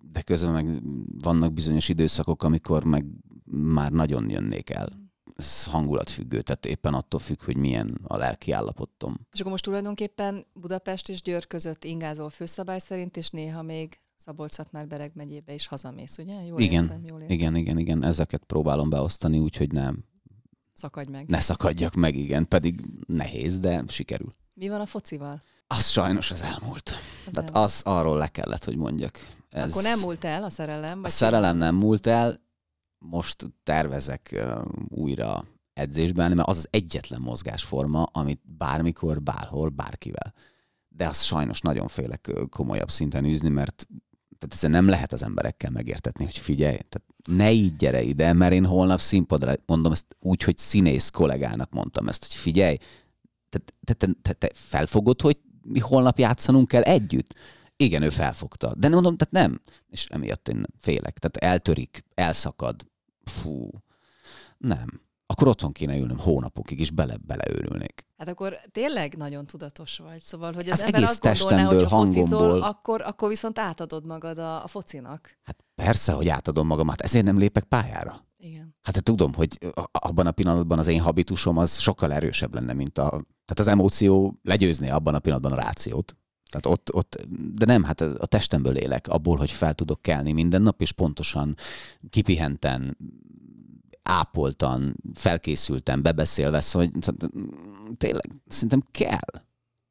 de közben meg vannak bizonyos időszakok, amikor meg már nagyon jönnék el ez hangulatfüggő, tehát éppen attól függ, hogy milyen a lelki állapotom. És akkor most tulajdonképpen Budapest és Győr között ingázol főszabály szerint, és néha még szabolcs már Bereg megyébe is hazamész, ugye? Jól igen, érzem, jól érzem. igen, igen, igen. Ezeket próbálom beosztani, úgyhogy nem. Szakadj meg. Ne szakadjak meg, igen. Pedig nehéz, de sikerül. Mi van a focival? Az sajnos az elmúlt. Az Tehát elmúlt. az arról le kellett, hogy mondjak. Ez... Akkor nem múlt el a szerelem? Vagy a szerelem nem múlt el, most tervezek újra edzésben, mert az az egyetlen mozgásforma, amit bármikor, bárhol, bárkivel. De azt sajnos nagyon félek komolyabb szinten űzni, mert tehát ezzel nem lehet az emberekkel megértetni, hogy figyelj, tehát ne így gyere ide, mert én holnap színpadra mondom ezt úgy, hogy színész kollégának mondtam ezt, hogy figyelj, tehát te, te, te, te felfogod, hogy mi holnap játszanunk kell együtt? Igen, ő felfogta. De mondom, tehát nem. És emiatt én félek. Tehát eltörik, elszakad, fú, nem. Akkor otthon kéne ülnöm hónapokig, és bele beleőrülnék. Hát akkor tényleg nagyon tudatos vagy. Szóval, hogy az, az ember azt gondolná, hogy ha focizol, akkor, akkor viszont átadod magad a, a focinak. Hát persze, hogy átadom magam, hát ezért nem lépek pályára. Igen. Hát tudom, hogy abban a pillanatban az én habitusom az sokkal erősebb lenne, mint a... Tehát az emóció legyőzné abban a pillanatban a rációt. Tehát ott, ott, de nem, hát a testemből élek, abból, hogy fel tudok kelni minden nap, és pontosan kipihenten, ápoltan, felkészültem, bebeszélve, szóval tehát, tényleg szerintem kell.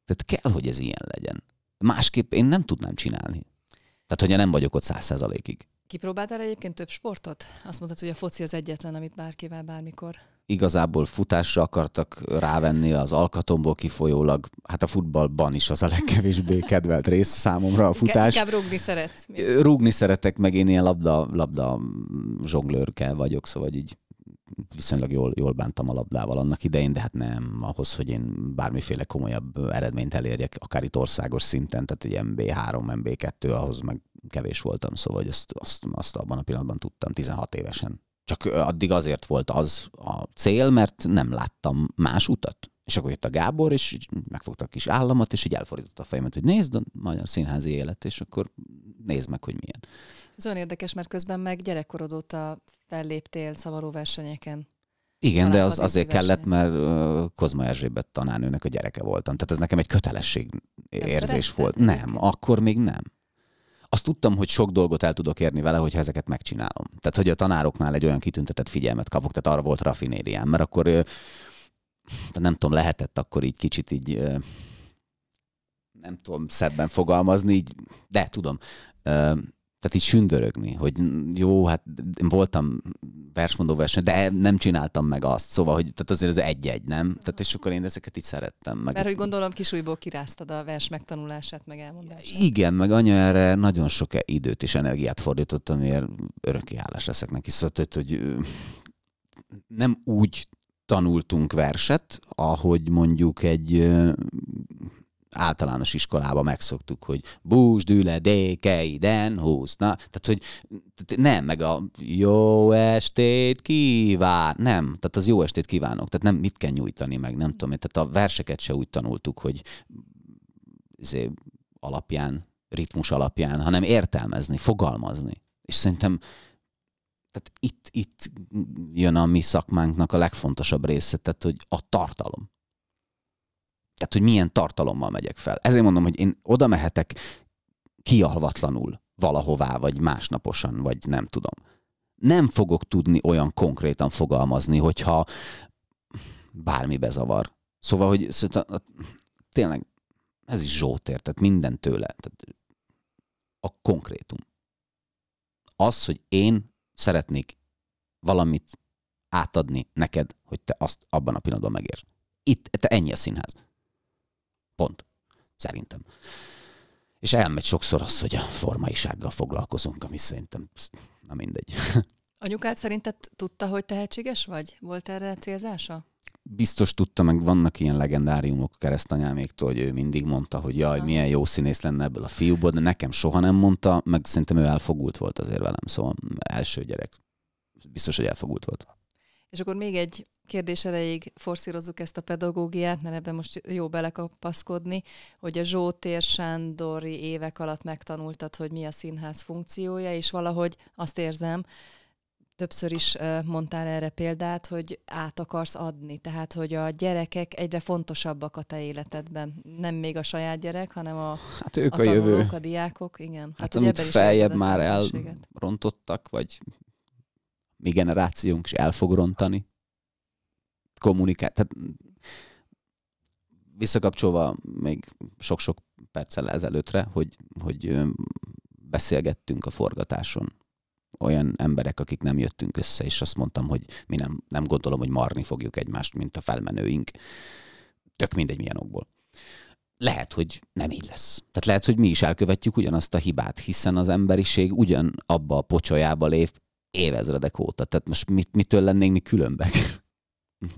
Tehát kell, hogy ez ilyen legyen. Másképp én nem tudnám csinálni. Tehát, hogyha nem vagyok ott száz százalékig. Kipróbáltál egyébként több sportot? Azt mondtad, hogy a foci az egyetlen, amit bárkivel bármikor igazából futásra akartak rávenni az alkatomból kifolyólag, hát a futballban is az a legkevésbé kedvelt rész számomra a futás. Inkább rúgni szeretsz. Rúgni szeretek, meg én ilyen labda, labda zsonglőrke vagyok, szóval így viszonylag jól, jól bántam a labdával annak idején, de hát nem ahhoz, hogy én bármiféle komolyabb eredményt elérjek, akár itt országos szinten, tehát egy MB3, MB2, ahhoz meg kevés voltam, szóval hogy azt, azt, azt abban a pillanatban tudtam, 16 évesen csak addig azért volt az a cél, mert nem láttam más utat. És akkor jött a Gábor, és megfogta a kis államat, és így elfordította a fejemet, hogy nézd a magyar színházi élet, és akkor nézd meg, hogy milyen. Ez olyan érdekes, mert közben meg gyerekkorod óta felléptél szavaró versenyeken. Igen, Talán de az, azért kellett, mert Kozma Erzsébet tanárnőnek a gyereke voltam. Tehát ez nekem egy kötelesség érzés volt. Nem, akkor még nem azt tudtam, hogy sok dolgot el tudok érni vele, hogyha ezeket megcsinálom. Tehát, hogy a tanároknál egy olyan kitüntetett figyelmet kapok, tehát arra volt rafinériám, mert akkor nem tudom, lehetett akkor így kicsit így nem tudom szebben fogalmazni, így, de tudom tehát így sündörögni, hogy jó, hát én voltam versmondó verseny, de nem csináltam meg azt. Szóval, hogy tehát azért az egy-egy, nem? Tehát és akkor én ezeket így szerettem. Meg. Mert hogy gondolom kisújból kiráztad a vers megtanulását, meg elmondását. Igen, meg anya erre nagyon sok időt és energiát fordított, amiért örökké hálás leszek neki. Szóval, hogy nem úgy tanultunk verset, ahogy mondjuk egy általános iskolába megszoktuk, hogy búzs, düle, déke, iden, húsz, na, tehát hogy nem, meg a jó estét kíván, nem, tehát az jó estét kívánok, tehát nem mit kell nyújtani, meg nem tudom, tehát a verseket se úgy tanultuk, hogy izé, alapján, ritmus alapján, hanem értelmezni, fogalmazni. És szerintem tehát itt, itt jön a mi szakmánknak a legfontosabb része, tehát hogy a tartalom. Tehát, hogy milyen tartalommal megyek fel. Ezért mondom, hogy én oda mehetek kialvatlanul valahová, vagy másnaposan, vagy nem tudom. Nem fogok tudni olyan konkrétan fogalmazni, hogyha bármi bezavar. Szóval, hogy szóval, tényleg ez is zsótér, tehát minden tőle. Tehát a konkrétum. Az, hogy én szeretnék valamit átadni neked, hogy te azt abban a pillanatban megértsd. Itt, te ennyi a színház. Pont. Szerintem. És elmegy sokszor az, hogy a formaisággal foglalkozunk, ami szerintem, na mindegy. Anyukád szerinted tudta, hogy tehetséges vagy? Volt erre célzása? Biztos tudta, meg vannak ilyen legendáriumok keresztanyáméktól, hogy ő mindig mondta, hogy jaj, milyen jó színész lenne ebből a fiúból, de nekem soha nem mondta, meg szerintem ő elfogult volt azért velem, szóval első gyerek. Biztos, hogy elfogult volt. És akkor még egy kérdés elejéig forszírozzuk ezt a pedagógiát, mert ebben most jó belekapaszkodni, hogy a Zsótér Sándori évek alatt megtanultad, hogy mi a színház funkciója, és valahogy azt érzem, többször is mondtál erre példát, hogy át akarsz adni, tehát hogy a gyerekek egyre fontosabbak a te életedben. Nem még a saját gyerek, hanem a, hát ők a, a jövő. tanulók, a diákok. Igen. Hát, hát amit feljebb már elrontottak, vagy mi generációnk is el fog rontani, kommunikál. Tehát visszakapcsolva még sok-sok perccel ezelőttre, hogy, hogy beszélgettünk a forgatáson olyan emberek, akik nem jöttünk össze, és azt mondtam, hogy mi nem, nem gondolom, hogy marni fogjuk egymást, mint a felmenőink. Tök mindegy milyen okból. Lehet, hogy nem így lesz. Tehát lehet, hogy mi is elkövetjük ugyanazt a hibát, hiszen az emberiség ugyanabba a pocsolyába lép évezredek óta. Tehát most mit, mitől lennénk mi különbek?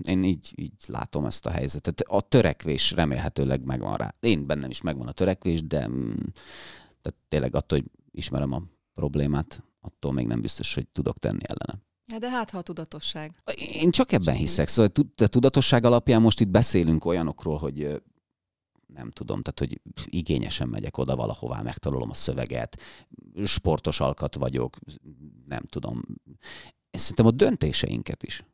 Én így, így látom ezt a helyzetet. A törekvés remélhetőleg megvan rá. Én bennem is megvan a törekvés, de tehát mm, tényleg attól, hogy ismerem a problémát, attól még nem biztos, hogy tudok tenni ellene. De hát, ha a tudatosság. Én csak ebben hiszek. Szóval a tudatosság alapján most itt beszélünk olyanokról, hogy nem tudom, tehát hogy igényesen megyek oda valahová, megtanulom a szöveget, sportos alkat vagyok, nem tudom. Én szerintem a döntéseinket is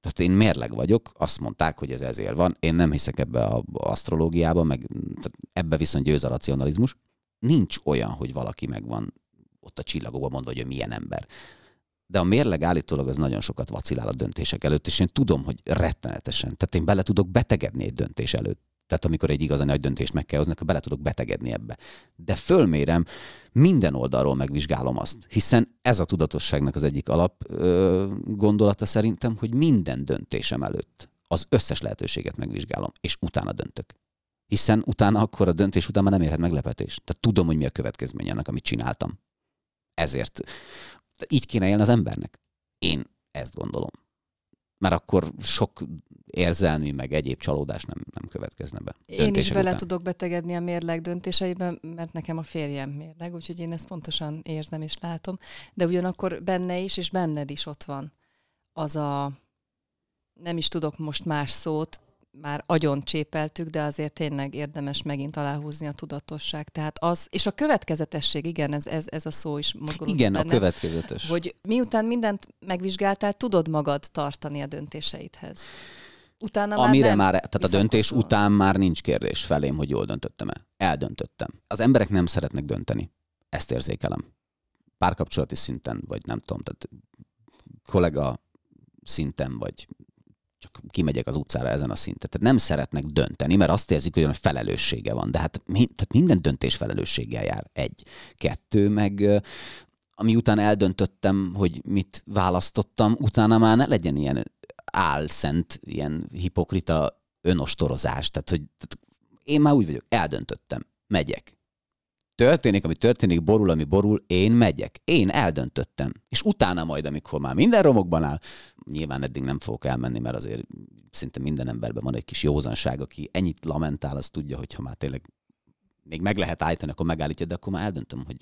tehát én mérleg vagyok, azt mondták, hogy ez ezért van. Én nem hiszek ebbe a asztrológiába, meg tehát ebbe viszont győz a racionalizmus. Nincs olyan, hogy valaki megvan ott a csillagokban mondva, hogy ő milyen ember. De a mérleg állítólag az nagyon sokat vacilál a döntések előtt, és én tudom, hogy rettenetesen. Tehát én bele tudok betegedni egy döntés előtt. Tehát amikor egy igazán nagy döntést meg kell hozni, akkor bele tudok betegedni ebbe. De fölmérem, minden oldalról megvizsgálom azt, hiszen ez a tudatosságnak az egyik alap ö, gondolata szerintem, hogy minden döntésem előtt az összes lehetőséget megvizsgálom, és utána döntök. Hiszen utána akkor a döntés után már nem érhet meglepetés. Tehát tudom, hogy mi a következménye annak, amit csináltam. Ezért így kéne élni az embernek. Én ezt gondolom mert akkor sok érzelmi, meg egyéb csalódás nem, nem következne be. Én is bele után. tudok betegedni a mérleg döntéseiben, mert nekem a férjem mérleg, úgyhogy én ezt pontosan érzem és látom, de ugyanakkor benne is, és benned is ott van az a nem is tudok most más szót, már agyon csépeltük, de azért tényleg érdemes megint aláhúzni a tudatosság. Tehát az, és a következetesség, igen, ez, ez, ez a szó is mozgolódik Igen, benne, a következetes. Hogy miután mindent megvizsgáltál, tudod magad tartani a döntéseidhez. Utána már Amire nem már, tehát a döntés után már nincs kérdés felém, hogy jól döntöttem-e. Eldöntöttem. Az emberek nem szeretnek dönteni. Ezt érzékelem. Párkapcsolati szinten, vagy nem tudom, tehát kollega szinten, vagy csak kimegyek az utcára ezen a szinten. Tehát nem szeretnek dönteni, mert azt érzik, hogy olyan felelőssége van. De hát mi, tehát minden döntés felelősséggel jár. Egy. Kettő, meg ami után eldöntöttem, hogy mit választottam, utána már ne legyen ilyen álszent, ilyen hipokrita önostorozás. Tehát, hogy tehát én már úgy vagyok, eldöntöttem, megyek történik, ami történik, borul, ami borul, én megyek. Én eldöntöttem. És utána majd, amikor már minden romokban áll, nyilván eddig nem fogok elmenni, mert azért szinte minden emberben van egy kis józanság, aki ennyit lamentál, az tudja, hogy ha már tényleg még meg lehet állítani, akkor megállítja, de akkor már eldöntöm, hogy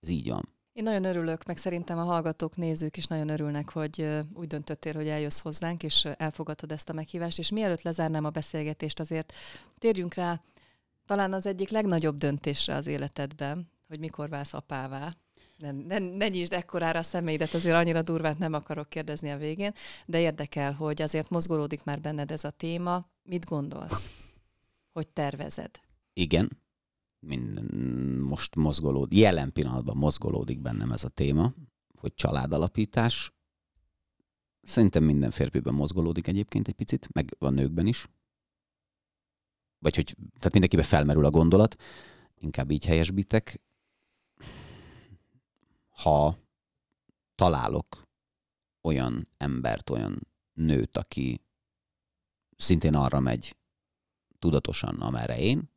ez így van. Én nagyon örülök, meg szerintem a hallgatók, nézők is nagyon örülnek, hogy úgy döntöttél, hogy eljössz hozzánk, és elfogadtad ezt a meghívást. És mielőtt lezárnám a beszélgetést, azért térjünk rá talán az egyik legnagyobb döntésre az életedben, hogy mikor válsz apává. Nem, nem, ne nyisd ekkorára a személyedet, azért annyira durvát nem akarok kérdezni a végén, de érdekel, hogy azért mozgolódik már benned ez a téma. Mit gondolsz? Hogy tervezed? Igen, minden, most mozgolódik, jelen pillanatban mozgolódik bennem ez a téma, hogy családalapítás. Szerintem minden férfiben mozgolódik egyébként egy picit, meg a nőkben is, vagy hogy tehát mindenkibe felmerül a gondolat, inkább így helyesbitek, ha találok olyan embert, olyan nőt, aki szintén arra megy tudatosan, amerre én,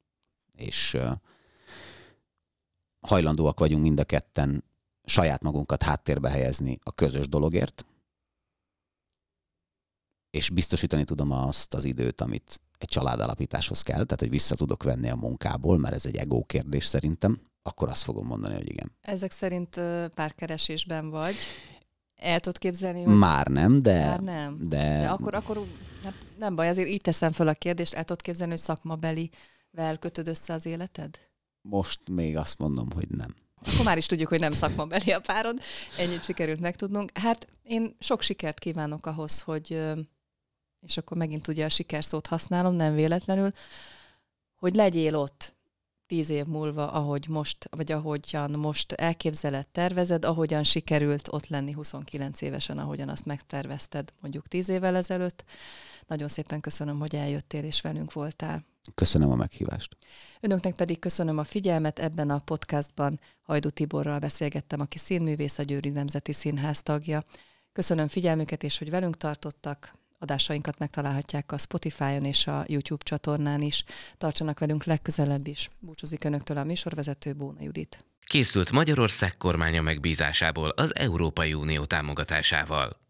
és hajlandóak vagyunk mind a ketten saját magunkat háttérbe helyezni a közös dologért, és biztosítani tudom azt az időt, amit egy családalapításhoz kell, tehát hogy vissza tudok venni a munkából, mert ez egy ego kérdés szerintem, akkor azt fogom mondani, hogy igen. Ezek szerint párkeresésben vagy. El tudod képzelni, hogy... Már nem, de... Már nem. De, de akkor, akkor hát nem baj, azért így teszem fel a kérdést. El tudod képzelni, hogy szakmabelivel kötöd össze az életed? Most még azt mondom, hogy nem. Akkor már is tudjuk, hogy nem szakmabeli a párod. Ennyit sikerült megtudnunk. Hát én sok sikert kívánok ahhoz, hogy és akkor megint ugye a sikerszót használom, nem véletlenül, hogy legyél ott tíz év múlva, ahogy most, vagy ahogyan most elképzeled, tervezed, ahogyan sikerült ott lenni 29 évesen, ahogyan azt megtervezted mondjuk tíz évvel ezelőtt. Nagyon szépen köszönöm, hogy eljöttél és velünk voltál. Köszönöm a meghívást. Önöknek pedig köszönöm a figyelmet. Ebben a podcastban Hajdu Tiborral beszélgettem, aki színművész, a Győri Nemzeti Színház tagja. Köszönöm figyelmüket és hogy velünk tartottak. Adásainkat megtalálhatják a Spotify-on és a YouTube csatornán is. Tartsanak velünk legközelebb is. Búcsúzik Önöktől a műsorvezető Bóna Judit. Készült Magyarország kormánya megbízásából az Európai Unió támogatásával.